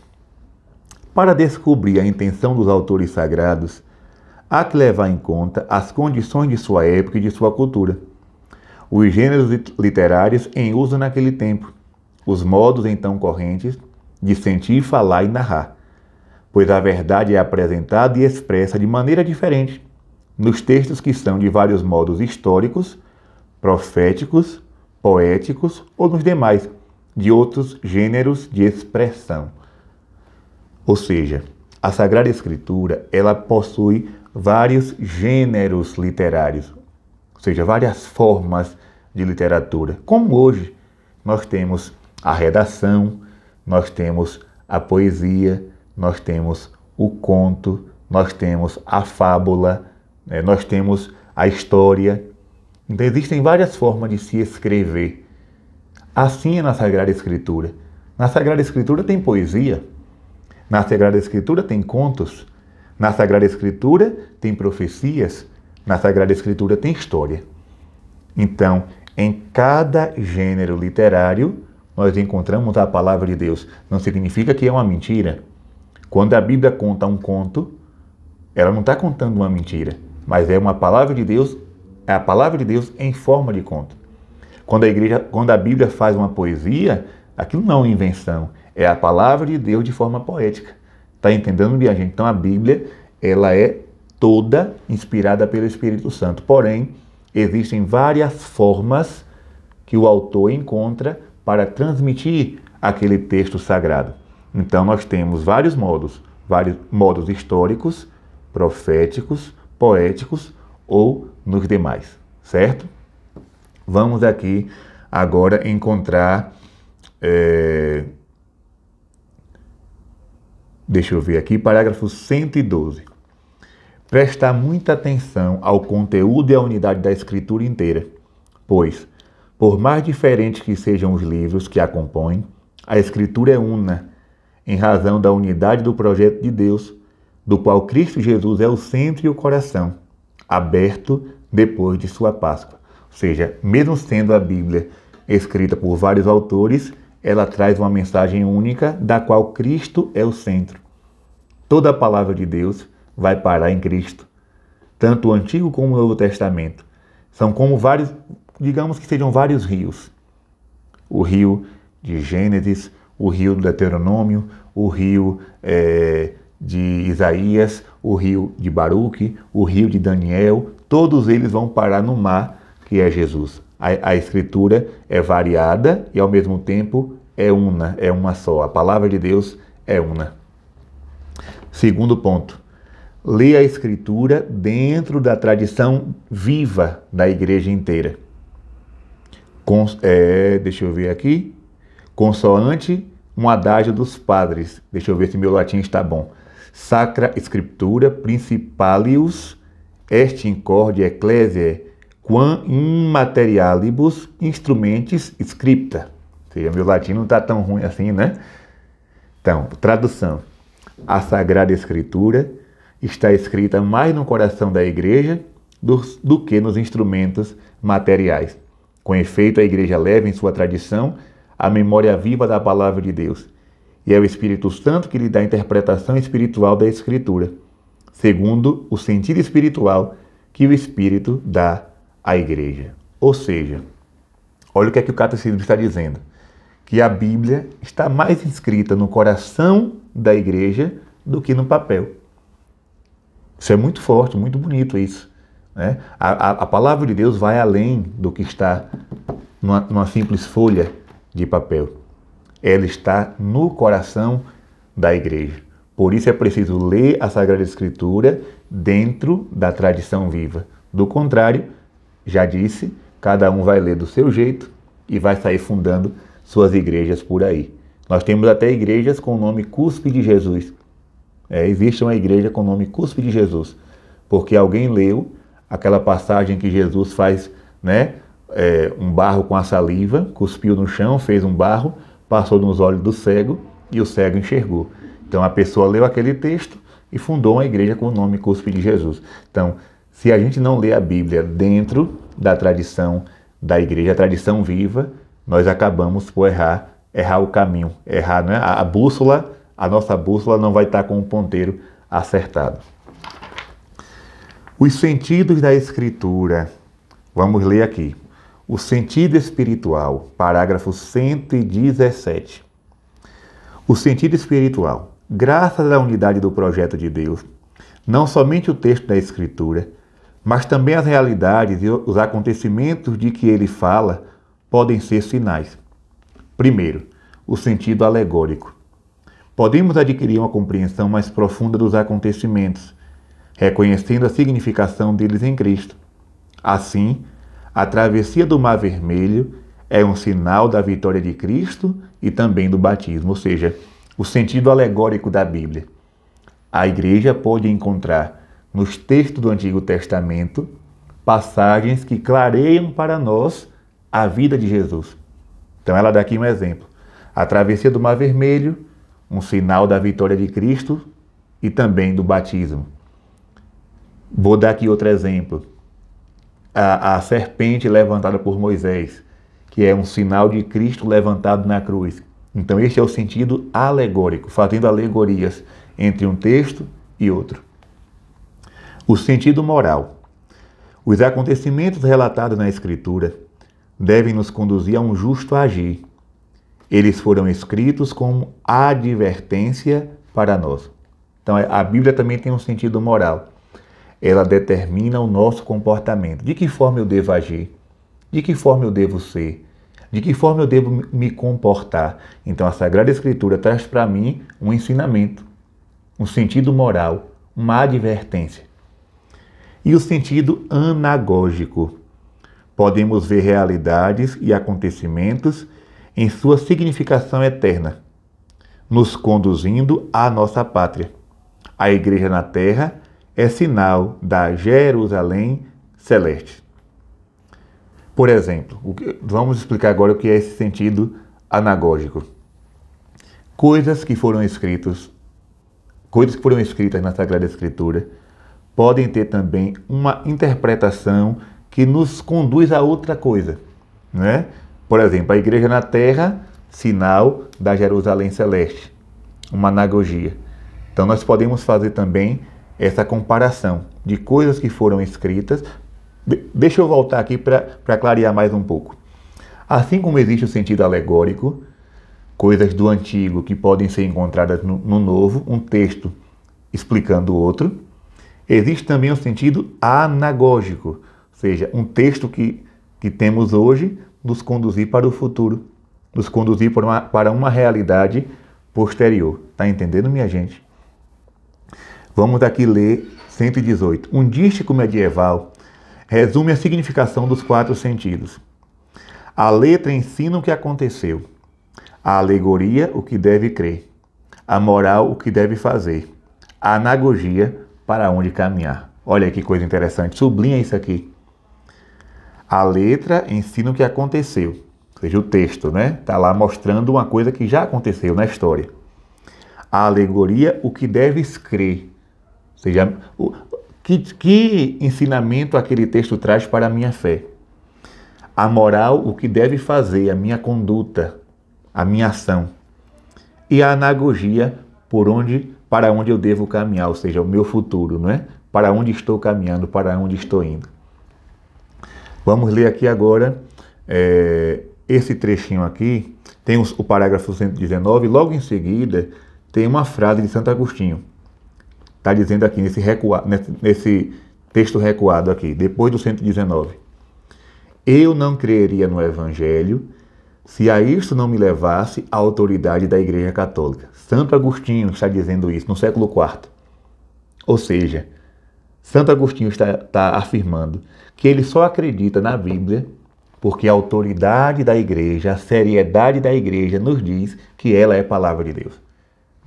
Para descobrir a intenção dos autores sagrados, há que levar em conta as condições de sua época e de sua cultura, os gêneros literários em uso naquele tempo, os modos então correntes de sentir, falar e narrar, pois a verdade é apresentada e expressa de maneira diferente nos textos que são de vários modos históricos, proféticos, poéticos ou nos demais, de outros gêneros de expressão. Ou seja, a Sagrada Escritura, ela possui vários gêneros literários, ou seja, várias formas de literatura. Como hoje nós temos a redação, nós temos a poesia, nós temos o conto, nós temos a fábula, né? nós temos a história. Então existem várias formas de se escrever. Assim é na Sagrada Escritura. Na Sagrada Escritura tem poesia, na Sagrada Escritura tem contos, na Sagrada Escritura tem profecias, na Sagrada Escritura tem história. Então, em cada gênero literário, nós encontramos a palavra de Deus. Não significa que é uma mentira, quando a Bíblia conta um conto, ela não está contando uma mentira, mas é uma palavra de Deus, é a palavra de Deus em forma de conto. Quando a igreja, quando a Bíblia faz uma poesia, aquilo não é invenção, é a palavra de Deus de forma poética. Está entendendo, minha gente? Então a Bíblia, ela é toda inspirada pelo Espírito Santo. Porém, existem várias formas que o autor encontra para transmitir aquele texto sagrado. Então nós temos vários modos, vários modos históricos, proféticos, poéticos ou nos demais, certo? Vamos aqui agora encontrar. É, deixa eu ver aqui, parágrafo 112. Prestar muita atenção ao conteúdo e à unidade da escritura inteira, pois, por mais diferentes que sejam os livros que a compõem, a escritura é una em razão da unidade do projeto de Deus, do qual Cristo Jesus é o centro e o coração, aberto depois de sua Páscoa. Ou seja, mesmo sendo a Bíblia escrita por vários autores, ela traz uma mensagem única da qual Cristo é o centro. Toda a palavra de Deus vai parar em Cristo, tanto o Antigo como o Novo Testamento. São como vários, digamos que sejam vários rios. O rio de Gênesis, o rio do Deuteronômio, o rio é, de Isaías, o rio de Baruque, o rio de Daniel, todos eles vão parar no mar que é Jesus. A, a escritura é variada e ao mesmo tempo é una, é uma só. A palavra de Deus é una. Segundo ponto, lê a Escritura dentro da tradição viva da igreja inteira. é, deixa eu ver aqui. Consoante um adágio dos padres. Deixa eu ver se meu latim está bom. Sacra Scriptura Principalius est cordi ecclesiae quam immaterialibus instrumentis scripta. seja, meu latim não está tão ruim assim, né? Então, tradução. A Sagrada Escritura está escrita mais no coração da igreja do, do que nos instrumentos materiais. Com efeito, a igreja leva em sua tradição a memória viva da palavra de Deus. E é o Espírito Santo que lhe dá a interpretação espiritual da Escritura, segundo o sentido espiritual que o Espírito dá à igreja. Ou seja, olha o que é que o catecismo está dizendo: que a Bíblia está mais inscrita no coração da igreja do que no papel. Isso é muito forte, muito bonito isso. Né? A, a, a palavra de Deus vai além do que está numa, numa simples folha de papel. Ela está no coração da igreja. Por isso é preciso ler a Sagrada Escritura dentro da tradição viva. Do contrário, já disse, cada um vai ler do seu jeito e vai sair fundando suas igrejas por aí. Nós temos até igrejas com o nome Cuspe de Jesus. É, existe uma igreja com o nome Cuspe de Jesus, porque alguém leu aquela passagem que Jesus faz né, é, um barro com a saliva, cuspiu no chão, fez um barro, passou nos olhos do cego e o cego enxergou. Então a pessoa leu aquele texto e fundou uma igreja com o nome Cuspe de Jesus. Então, se a gente não lê a Bíblia dentro da tradição da igreja, a tradição viva, nós acabamos por errar, errar o caminho, errar, né? A bússola, a nossa bússola não vai estar com o ponteiro acertado. Os sentidos da escritura. Vamos ler aqui. O sentido espiritual, parágrafo 117. O sentido espiritual, graças à unidade do projeto de Deus, não somente o texto da Escritura, mas também as realidades e os acontecimentos de que ele fala podem ser sinais. Primeiro, o sentido alegórico. Podemos adquirir uma compreensão mais profunda dos acontecimentos, reconhecendo a significação deles em Cristo. Assim, a travessia do Mar Vermelho é um sinal da vitória de Cristo e também do batismo, ou seja, o sentido alegórico da Bíblia. A igreja pode encontrar nos textos do Antigo Testamento passagens que clareiam para nós a vida de Jesus. Então ela dá aqui um exemplo. A travessia do Mar Vermelho, um sinal da vitória de Cristo e também do batismo. Vou dar aqui outro exemplo a, a serpente levantada por Moisés, que é um sinal de Cristo levantado na cruz. Então, este é o sentido alegórico, fazendo alegorias entre um texto e outro. O sentido moral. Os acontecimentos relatados na Escritura devem nos conduzir a um justo agir. Eles foram escritos como advertência para nós. Então, a Bíblia também tem um sentido moral ela determina o nosso comportamento. De que forma eu devo agir? De que forma eu devo ser? De que forma eu devo me comportar? Então a Sagrada Escritura traz para mim um ensinamento, um sentido moral, uma advertência. E o sentido anagógico. Podemos ver realidades e acontecimentos em sua significação eterna, nos conduzindo à nossa pátria, à Igreja na Terra é sinal da Jerusalém celeste. Por exemplo, vamos explicar agora o que é esse sentido anagógico. Coisas que foram escritas, coisas que foram escritas na Sagrada Escritura podem ter também uma interpretação que nos conduz a outra coisa, né? Por exemplo, a igreja na terra, sinal da Jerusalém celeste, uma anagogia. Então nós podemos fazer também essa comparação de coisas que foram escritas. Deixa eu voltar aqui para clarear mais um pouco. Assim como existe o sentido alegórico, coisas do antigo que podem ser encontradas no, no novo, um texto explicando o outro, existe também o sentido anagógico, ou seja, um texto que, que temos hoje nos conduzir para o futuro, nos conduzir para uma, para uma realidade posterior. Está entendendo, minha gente? Vamos aqui ler 118. Um dístico medieval resume a significação dos quatro sentidos. A letra ensina o que aconteceu. A alegoria, o que deve crer. A moral, o que deve fazer. A anagogia, para onde caminhar. Olha que coisa interessante. Sublinha isso aqui. A letra ensina o que aconteceu. Ou seja, o texto, né? Está lá mostrando uma coisa que já aconteceu na história. A alegoria, o que deves crer seja, o, que, que ensinamento aquele texto traz para a minha fé? A moral, o que deve fazer, a minha conduta, a minha ação. E a anagogia, por onde, para onde eu devo caminhar, ou seja, o meu futuro, não é? Para onde estou caminhando, para onde estou indo. Vamos ler aqui agora é, esse trechinho aqui. Tem o parágrafo 119, logo em seguida tem uma frase de Santo Agostinho está dizendo aqui nesse, recua, nesse, nesse texto recuado aqui, depois do 119. Eu não creria no Evangelho se a isto não me levasse a autoridade da Igreja Católica. Santo Agostinho está dizendo isso no século IV. Ou seja, Santo Agostinho está, está afirmando que ele só acredita na Bíblia porque a autoridade da Igreja, a seriedade da Igreja nos diz que ela é palavra de Deus.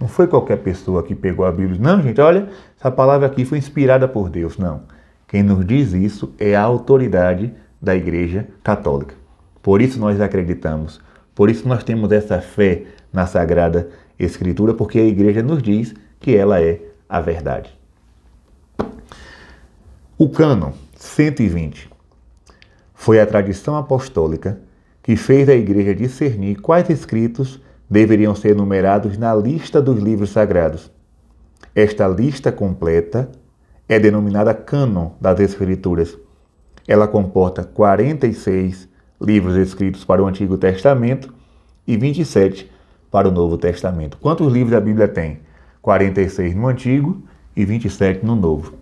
Não foi qualquer pessoa que pegou a Bíblia. Não, gente, olha, essa palavra aqui foi inspirada por Deus. Não. Quem nos diz isso é a autoridade da Igreja Católica. Por isso nós acreditamos. Por isso nós temos essa fé na Sagrada Escritura, porque a Igreja nos diz que ela é a verdade. O cânon 120 foi a tradição apostólica que fez a Igreja discernir quais escritos deveriam ser numerados na lista dos livros sagrados. Esta lista completa é denominada cânon das Escrituras. Ela comporta 46 livros escritos para o Antigo Testamento e 27 para o Novo Testamento. Quantos livros a Bíblia tem? 46 no Antigo e 27 no Novo.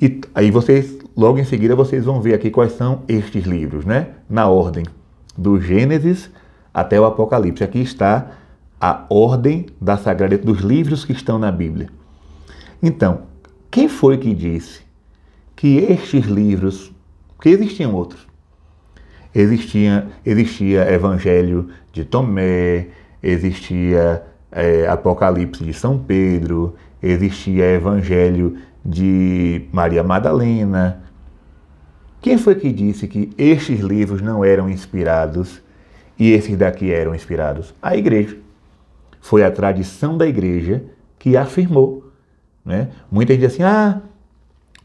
E aí vocês, logo em seguida, vocês vão ver aqui quais são estes livros, né? Na ordem do Gênesis até o Apocalipse. Aqui está a ordem da Sagrada dos livros que estão na Bíblia. Então, quem foi que disse que estes livros, que existiam outros, existia, existia Evangelho de Tomé, existia é, Apocalipse de São Pedro, existia Evangelho de Maria Madalena. Quem foi que disse que estes livros não eram inspirados e esses daqui eram inspirados à igreja. Foi a tradição da igreja que afirmou. Né? Muita gente diz assim, ah,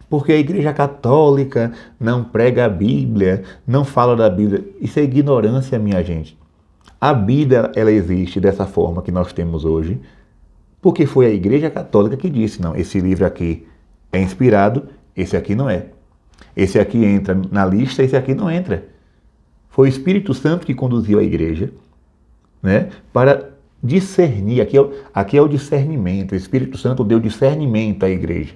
porque a igreja católica não prega a Bíblia, não fala da Bíblia. Isso é ignorância, minha gente. A Bíblia ela existe dessa forma que nós temos hoje, porque foi a Igreja Católica que disse: não, esse livro aqui é inspirado, esse aqui não é. Esse aqui entra na lista, esse aqui não entra. Foi o Espírito Santo que conduziu a igreja né, para discernir. Aqui é, aqui é o discernimento. O Espírito Santo deu discernimento à igreja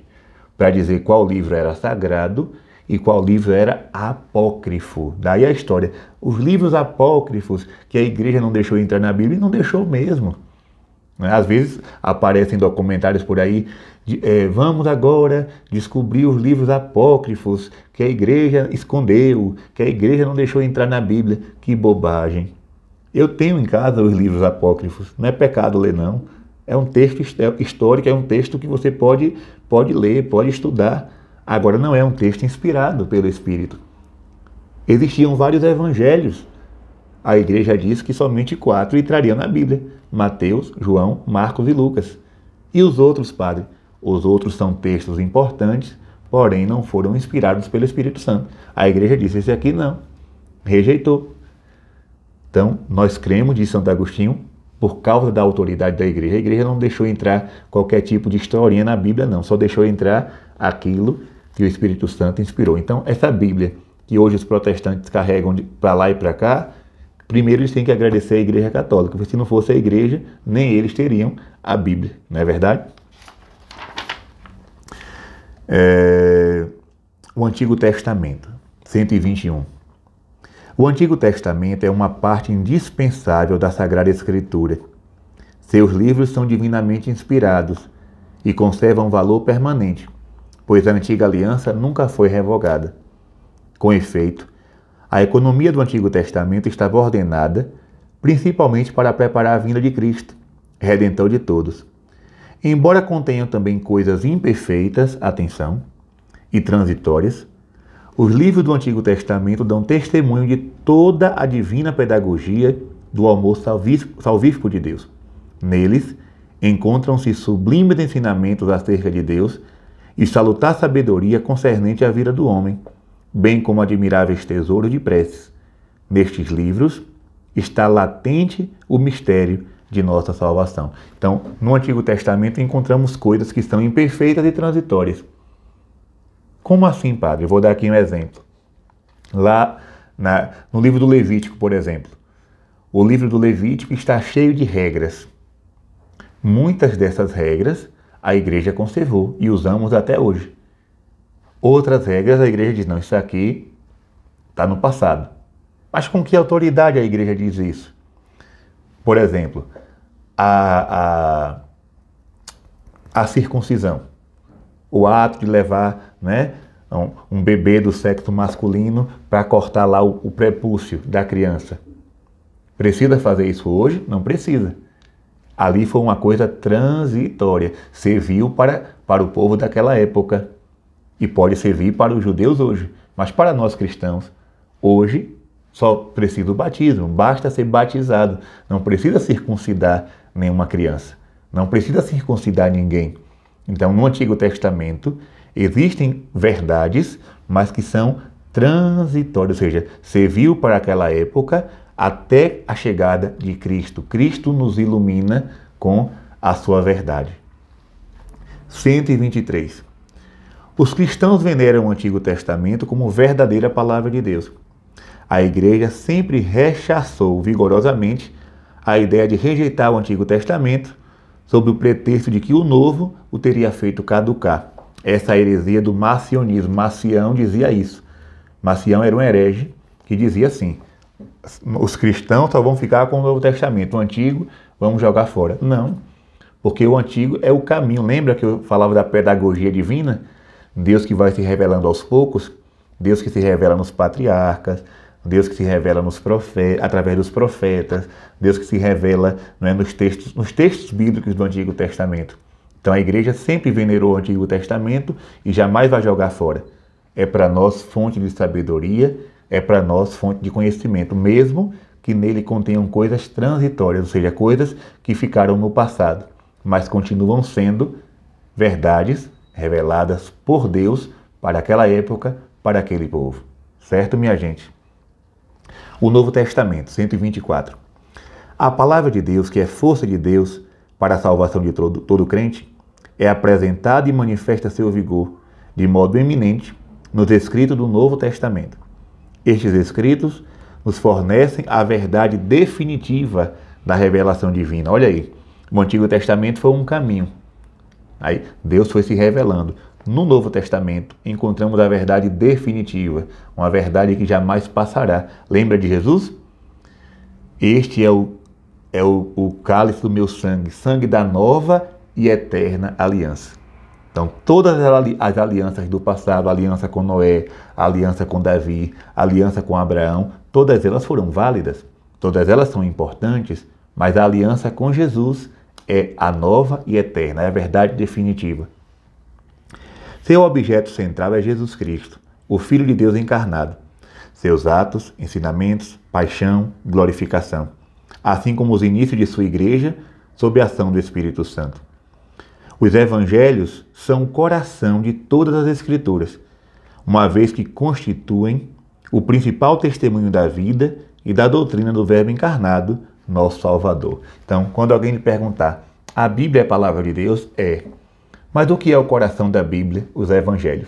para dizer qual livro era sagrado e qual livro era apócrifo. Daí a história. Os livros apócrifos que a igreja não deixou entrar na Bíblia e não deixou mesmo. Né? Às vezes aparecem documentários por aí, de, é, vamos agora descobrir os livros apócrifos que a igreja escondeu, que a igreja não deixou entrar na Bíblia. Que bobagem! Eu tenho em casa os livros apócrifos, não é pecado ler, não. É um texto histórico, é um texto que você pode, pode ler, pode estudar. Agora, não é um texto inspirado pelo Espírito. Existiam vários evangelhos. A igreja diz que somente quatro entrariam na Bíblia. Mateus, João, Marcos e Lucas. E os outros, padre? Os outros são textos importantes, porém não foram inspirados pelo Espírito Santo. A igreja disse: esse aqui não. Rejeitou. Então, nós cremos, diz Santo Agostinho, por causa da autoridade da igreja. A igreja não deixou entrar qualquer tipo de historinha na Bíblia, não. Só deixou entrar aquilo que o Espírito Santo inspirou. Então, essa Bíblia que hoje os protestantes carregam para lá e para cá, primeiro eles têm que agradecer à Igreja Católica, porque se não fosse a Igreja, nem eles teriam a Bíblia, não é verdade? É... O Antigo Testamento, 121. O Antigo Testamento é uma parte indispensável da Sagrada Escritura. Seus livros são divinamente inspirados e conservam valor permanente, pois a antiga aliança nunca foi revogada. Com efeito, a economia do Antigo Testamento estava ordenada principalmente para preparar a vinda de Cristo, redentor de todos. Embora contenham também coisas imperfeitas, atenção, e transitórias, os livros do Antigo Testamento dão testemunho de toda a divina pedagogia do amor salvífico de Deus. Neles encontram-se sublimes ensinamentos acerca de Deus e salutar sabedoria concernente à vida do homem bem como admiráveis tesouros de preces. Nestes livros está latente o mistério de nossa salvação. Então, no Antigo Testamento encontramos coisas que são imperfeitas e transitórias. Como assim, padre? Eu vou dar aqui um exemplo. Lá na, no livro do Levítico, por exemplo. O livro do Levítico está cheio de regras. Muitas dessas regras a igreja conservou e usamos até hoje outras regras, a igreja diz: não, isso aqui está no passado. Mas com que autoridade a igreja diz isso? Por exemplo, a, a, a circuncisão, o ato de levar né, um, um bebê do sexo masculino para cortar lá o, o prepúcio da criança. Precisa fazer isso hoje? Não precisa. Ali foi uma coisa transitória, serviu para, para o povo daquela época e pode servir para os judeus hoje. Mas para nós cristãos, hoje só precisa o batismo, basta ser batizado, não precisa circuncidar nenhuma criança, não precisa circuncidar ninguém. Então, no Antigo Testamento, existem verdades, mas que são transitórias, ou seja, serviu para aquela época até a chegada de Cristo. Cristo nos ilumina com a sua verdade. 123. Os cristãos veneram o Antigo Testamento como verdadeira palavra de Deus. A Igreja sempre rechaçou vigorosamente a ideia de rejeitar o Antigo Testamento sob o pretexto de que o Novo o teria feito caducar. Essa heresia do marcionismo, Marcião dizia isso. Marcião era um herege que dizia assim: os cristãos só vão ficar com o Novo Testamento, o Antigo vamos jogar fora. Não, porque o Antigo é o caminho. Lembra que eu falava da pedagogia divina? Deus que vai se revelando aos poucos, Deus que se revela nos patriarcas, Deus que se revela nos profetas, através dos profetas, Deus que se revela é, nos, textos, nos textos bíblicos do Antigo Testamento. Então a igreja sempre venerou o Antigo Testamento e jamais vai jogar fora. É para nós fonte de sabedoria, é para nós fonte de conhecimento, mesmo que nele contenham coisas transitórias, ou seja, coisas que ficaram no passado, mas continuam sendo verdades reveladas por Deus para aquela época, para aquele povo. Certo, minha gente? O Novo Testamento, 124. A palavra de Deus, que é força de Deus para a salvação de todo, todo crente, é apresentada e manifesta seu vigor de modo eminente nos escritos do Novo Testamento. Estes escritos nos fornecem a verdade definitiva da revelação divina. Olha aí, o Antigo Testamento foi um caminho, Aí Deus foi se revelando. No Novo Testamento encontramos a verdade definitiva, uma verdade que jamais passará. Lembra de Jesus? Este é o, é o, o cálice do meu sangue, sangue da nova e eterna aliança. Então, todas as alianças do passado, aliança com Noé, aliança com Davi, aliança com Abraão, todas elas foram válidas, todas elas são importantes, mas a aliança com Jesus é a nova e eterna, é a verdade definitiva. Seu objeto central é Jesus Cristo, o Filho de Deus encarnado. Seus atos, ensinamentos, paixão, glorificação, assim como os inícios de sua igreja sob a ação do Espírito Santo. Os evangelhos são o coração de todas as escrituras, uma vez que constituem o principal testemunho da vida e da doutrina do Verbo encarnado nosso Salvador. Então, quando alguém lhe perguntar, a Bíblia é a palavra de Deus? É. Mas o que é o coração da Bíblia? Os evangelhos.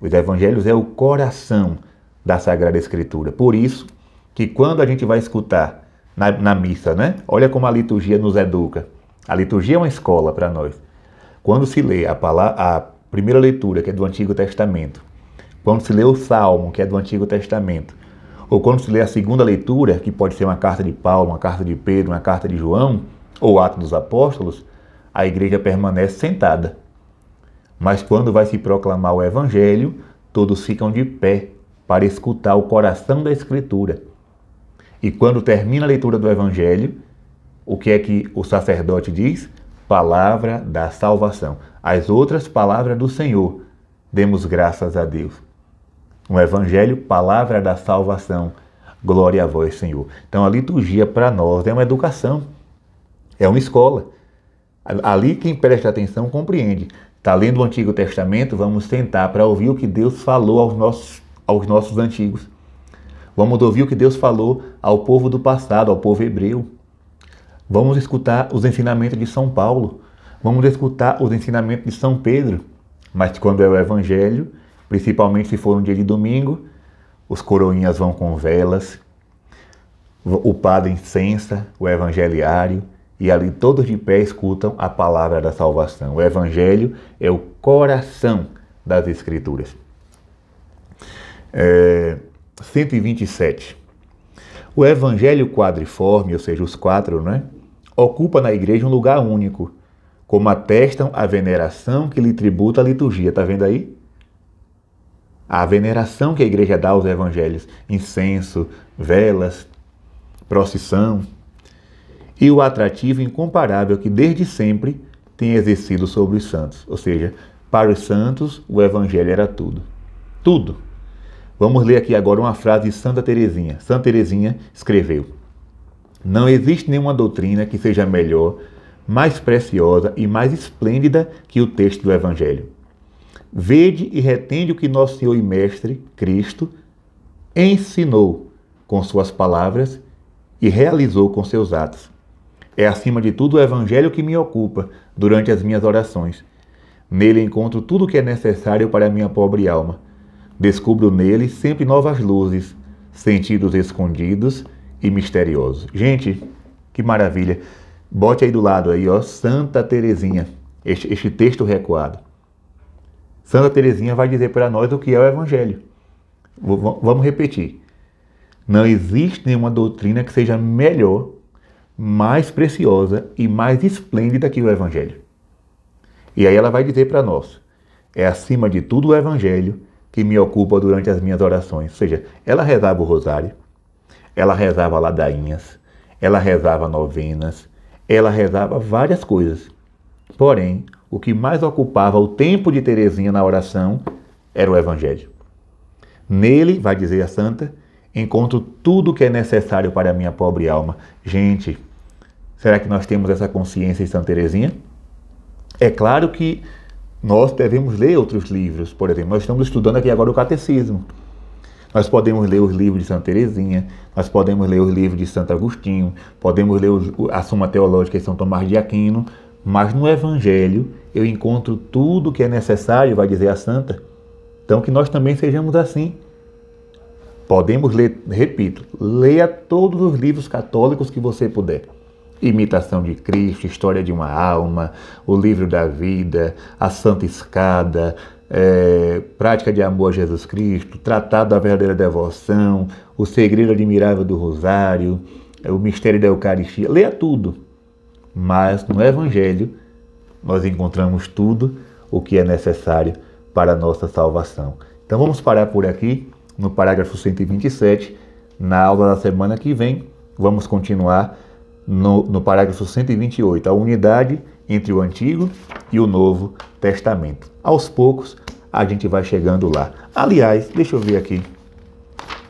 Os evangelhos é o coração da Sagrada Escritura. Por isso que quando a gente vai escutar na, na missa, né? Olha como a liturgia nos educa. A liturgia é uma escola para nós. Quando se lê a, palavra, a primeira leitura, que é do Antigo Testamento, quando se lê o Salmo, que é do Antigo Testamento, ou quando se lê a segunda leitura, que pode ser uma carta de Paulo, uma carta de Pedro, uma carta de João, ou Atos dos Apóstolos, a igreja permanece sentada. Mas quando vai se proclamar o Evangelho, todos ficam de pé para escutar o coração da Escritura. E quando termina a leitura do Evangelho, o que é que o sacerdote diz? Palavra da salvação. As outras palavras do Senhor. Demos graças a Deus. O Evangelho, palavra da salvação. Glória a vós, Senhor. Então a liturgia para nós é uma educação, é uma escola. Ali quem presta atenção compreende. Está lendo o Antigo Testamento, vamos sentar para ouvir o que Deus falou aos nossos, aos nossos antigos. Vamos ouvir o que Deus falou ao povo do passado, ao povo hebreu. Vamos escutar os ensinamentos de São Paulo. Vamos escutar os ensinamentos de São Pedro. Mas quando é o Evangelho, principalmente se for um dia de domingo, os coroinhas vão com velas, o padre incensa o evangeliário e ali todos de pé escutam a palavra da salvação. O evangelho é o coração das escrituras. É, 127. O evangelho quadriforme, ou seja, os quatro, é ocupa na igreja um lugar único, como atestam a veneração que lhe tributa a liturgia. Está vendo aí? a veneração que a igreja dá aos evangelhos, incenso, velas, procissão, e o atrativo incomparável que desde sempre tem exercido sobre os santos. Ou seja, para os santos o evangelho era tudo. Tudo. Vamos ler aqui agora uma frase de Santa Teresinha. Santa Teresinha escreveu: Não existe nenhuma doutrina que seja melhor, mais preciosa e mais esplêndida que o texto do evangelho. Vede e retende o que nosso Senhor e Mestre, Cristo, ensinou com suas palavras e realizou com seus atos. É acima de tudo o Evangelho que me ocupa durante as minhas orações. Nele encontro tudo o que é necessário para a minha pobre alma. Descubro nele sempre novas luzes, sentidos escondidos e misteriosos. Gente, que maravilha! Bote aí do lado aí, ó, Santa Teresinha, este, este texto recuado. Santa Teresinha vai dizer para nós o que é o Evangelho. Vamos repetir. Não existe nenhuma doutrina que seja melhor, mais preciosa e mais esplêndida que o Evangelho. E aí ela vai dizer para nós: é acima de tudo o Evangelho que me ocupa durante as minhas orações. Ou seja, ela rezava o rosário, ela rezava ladainhas, ela rezava novenas, ela rezava várias coisas. Porém, o que mais ocupava o tempo de Terezinha na oração era o Evangelho. Nele, vai dizer a santa, encontro tudo o que é necessário para a minha pobre alma. Gente, será que nós temos essa consciência em Santa Terezinha? É claro que nós devemos ler outros livros, por exemplo, nós estamos estudando aqui agora o Catecismo. Nós podemos ler os livros de Santa Teresinha, nós podemos ler os livros de Santo Agostinho, podemos ler a Suma Teológica de São Tomás de Aquino, mas no Evangelho eu encontro tudo que é necessário, vai dizer a santa. Então que nós também sejamos assim. Podemos ler, repito, leia todos os livros católicos que você puder. Imitação de Cristo, História de uma Alma, O Livro da Vida, A Santa Escada, é, Prática de Amor a Jesus Cristo, Tratado da Verdadeira Devoção, O Segredo Admirável do Rosário, é, O Mistério da Eucaristia. Leia tudo. Mas no Evangelho nós encontramos tudo o que é necessário para a nossa salvação. Então vamos parar por aqui, no parágrafo 127. Na aula da semana que vem, vamos continuar no, no parágrafo 128, a unidade entre o Antigo e o Novo Testamento. Aos poucos, a gente vai chegando lá. Aliás, deixa eu ver aqui.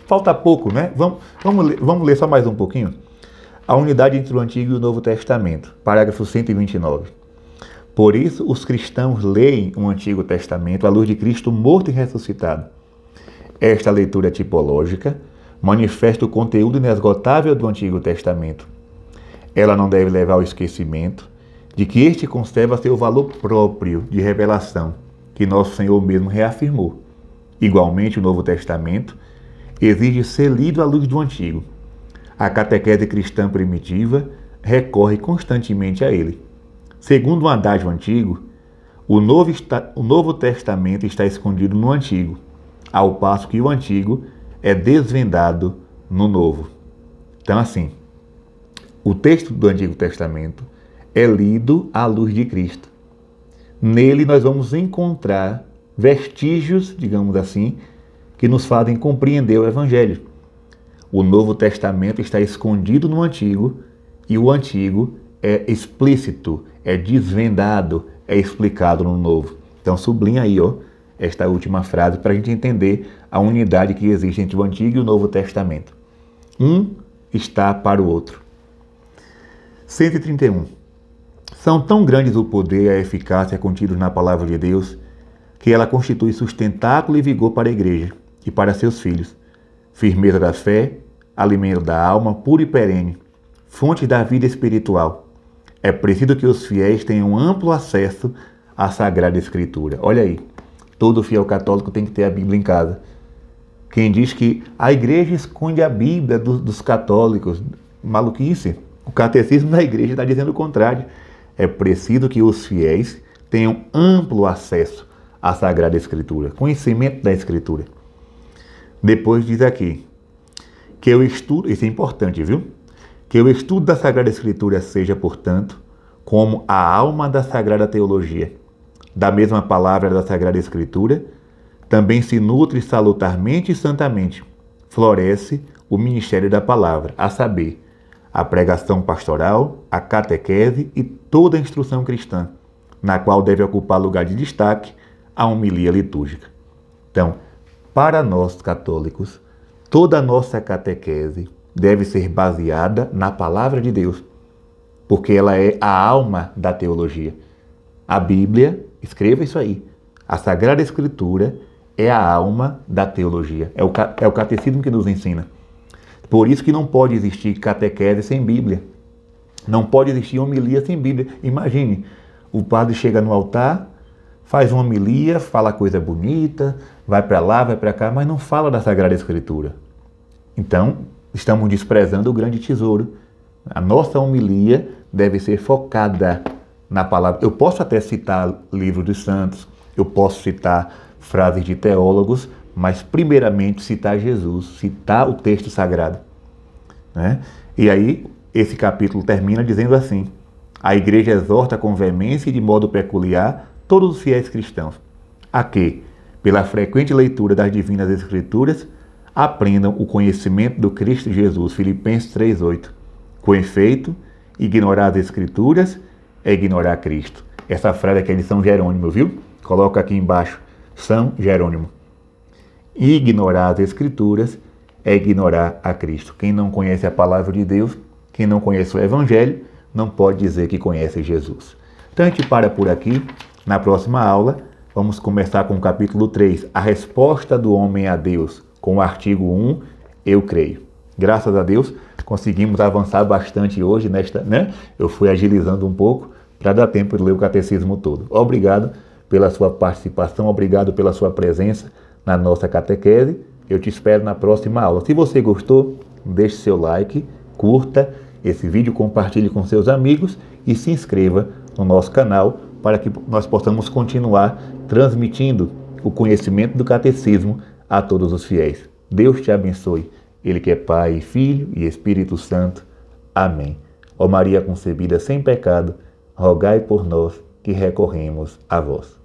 Falta pouco, né? Vamos, vamos, ler, vamos ler só mais um pouquinho. A unidade entre o Antigo e o Novo Testamento, parágrafo 129. Por isso, os cristãos leem o Antigo Testamento à luz de Cristo morto e ressuscitado. Esta leitura tipológica manifesta o conteúdo inesgotável do Antigo Testamento. Ela não deve levar ao esquecimento de que este conserva seu valor próprio de revelação, que nosso Senhor mesmo reafirmou. Igualmente, o Novo Testamento exige ser lido à luz do Antigo. A catequese cristã primitiva recorre constantemente a ele. Segundo um adágio antigo, o Novo, está, o Novo Testamento está escondido no Antigo, ao passo que o Antigo é desvendado no Novo. Então, assim, o texto do Antigo Testamento é lido à luz de Cristo. Nele nós vamos encontrar vestígios, digamos assim, que nos fazem compreender o Evangelho. O Novo Testamento está escondido no Antigo e o Antigo é explícito, é desvendado, é explicado no novo. Então sublinha aí, ó, esta última frase para a gente entender a unidade que existe entre o Antigo e o Novo Testamento. Um está para o outro. 131. São tão grandes o poder e a eficácia contidos na palavra de Deus que ela constitui sustentáculo e vigor para a igreja e para seus filhos, firmeza da fé, alimento da alma puro e perene, fonte da vida espiritual é preciso que os fiéis tenham amplo acesso à Sagrada Escritura. Olha aí, todo fiel católico tem que ter a Bíblia em casa. Quem diz que a igreja esconde a Bíblia dos, dos católicos, maluquice. O catecismo da igreja está dizendo o contrário. É preciso que os fiéis tenham amplo acesso à Sagrada Escritura, conhecimento da Escritura. Depois diz aqui que o estudo, isso é importante, viu? Que o estudo da Sagrada Escritura seja, portanto, como a alma da Sagrada Teologia. Da mesma palavra da Sagrada Escritura, também se nutre salutarmente e santamente. Floresce o ministério da palavra, a saber, a pregação pastoral, a catequese e toda a instrução cristã, na qual deve ocupar lugar de destaque a homilia litúrgica. Então, para nós católicos, toda a nossa catequese, deve ser baseada na palavra de Deus, porque ela é a alma da teologia. A Bíblia, escreva isso aí, a Sagrada Escritura é a alma da teologia, é o, é o catecismo que nos ensina. Por isso que não pode existir catequese sem Bíblia, não pode existir homilia sem Bíblia. Imagine, o padre chega no altar, faz uma homilia, fala coisa bonita, vai para lá, vai para cá, mas não fala da Sagrada Escritura. Então, Estamos desprezando o grande tesouro. A nossa homilia deve ser focada na palavra. Eu posso até citar livros dos santos, eu posso citar frases de teólogos, mas primeiramente citar Jesus, citar o texto sagrado. Né? E aí, esse capítulo termina dizendo assim: A igreja exorta com veemência e de modo peculiar todos os fiéis cristãos a que, pela frequente leitura das divinas escrituras, aprendam o conhecimento do Cristo Jesus. Filipenses 3,8. Com efeito, ignorar as Escrituras é ignorar Cristo. Essa frase aqui é de São Jerônimo, viu? Coloca aqui embaixo, São Jerônimo. Ignorar as Escrituras é ignorar a Cristo. Quem não conhece a palavra de Deus, quem não conhece o Evangelho, não pode dizer que conhece Jesus. Então a gente para por aqui. Na próxima aula, vamos começar com o capítulo 3, a resposta do homem a Deus, com o artigo 1, eu creio. Graças a Deus, conseguimos avançar bastante hoje nesta, né? Eu fui agilizando um pouco para dar tempo de ler o catecismo todo. Obrigado pela sua participação, obrigado pela sua presença na nossa catequese. Eu te espero na próxima aula. Se você gostou, deixe seu like, curta esse vídeo, compartilhe com seus amigos e se inscreva no nosso canal para que nós possamos continuar transmitindo o conhecimento do catecismo a todos os fiéis. Deus te abençoe, Ele que é Pai, Filho e Espírito Santo. Amém. Ó Maria concebida sem pecado, rogai por nós que recorremos a vós.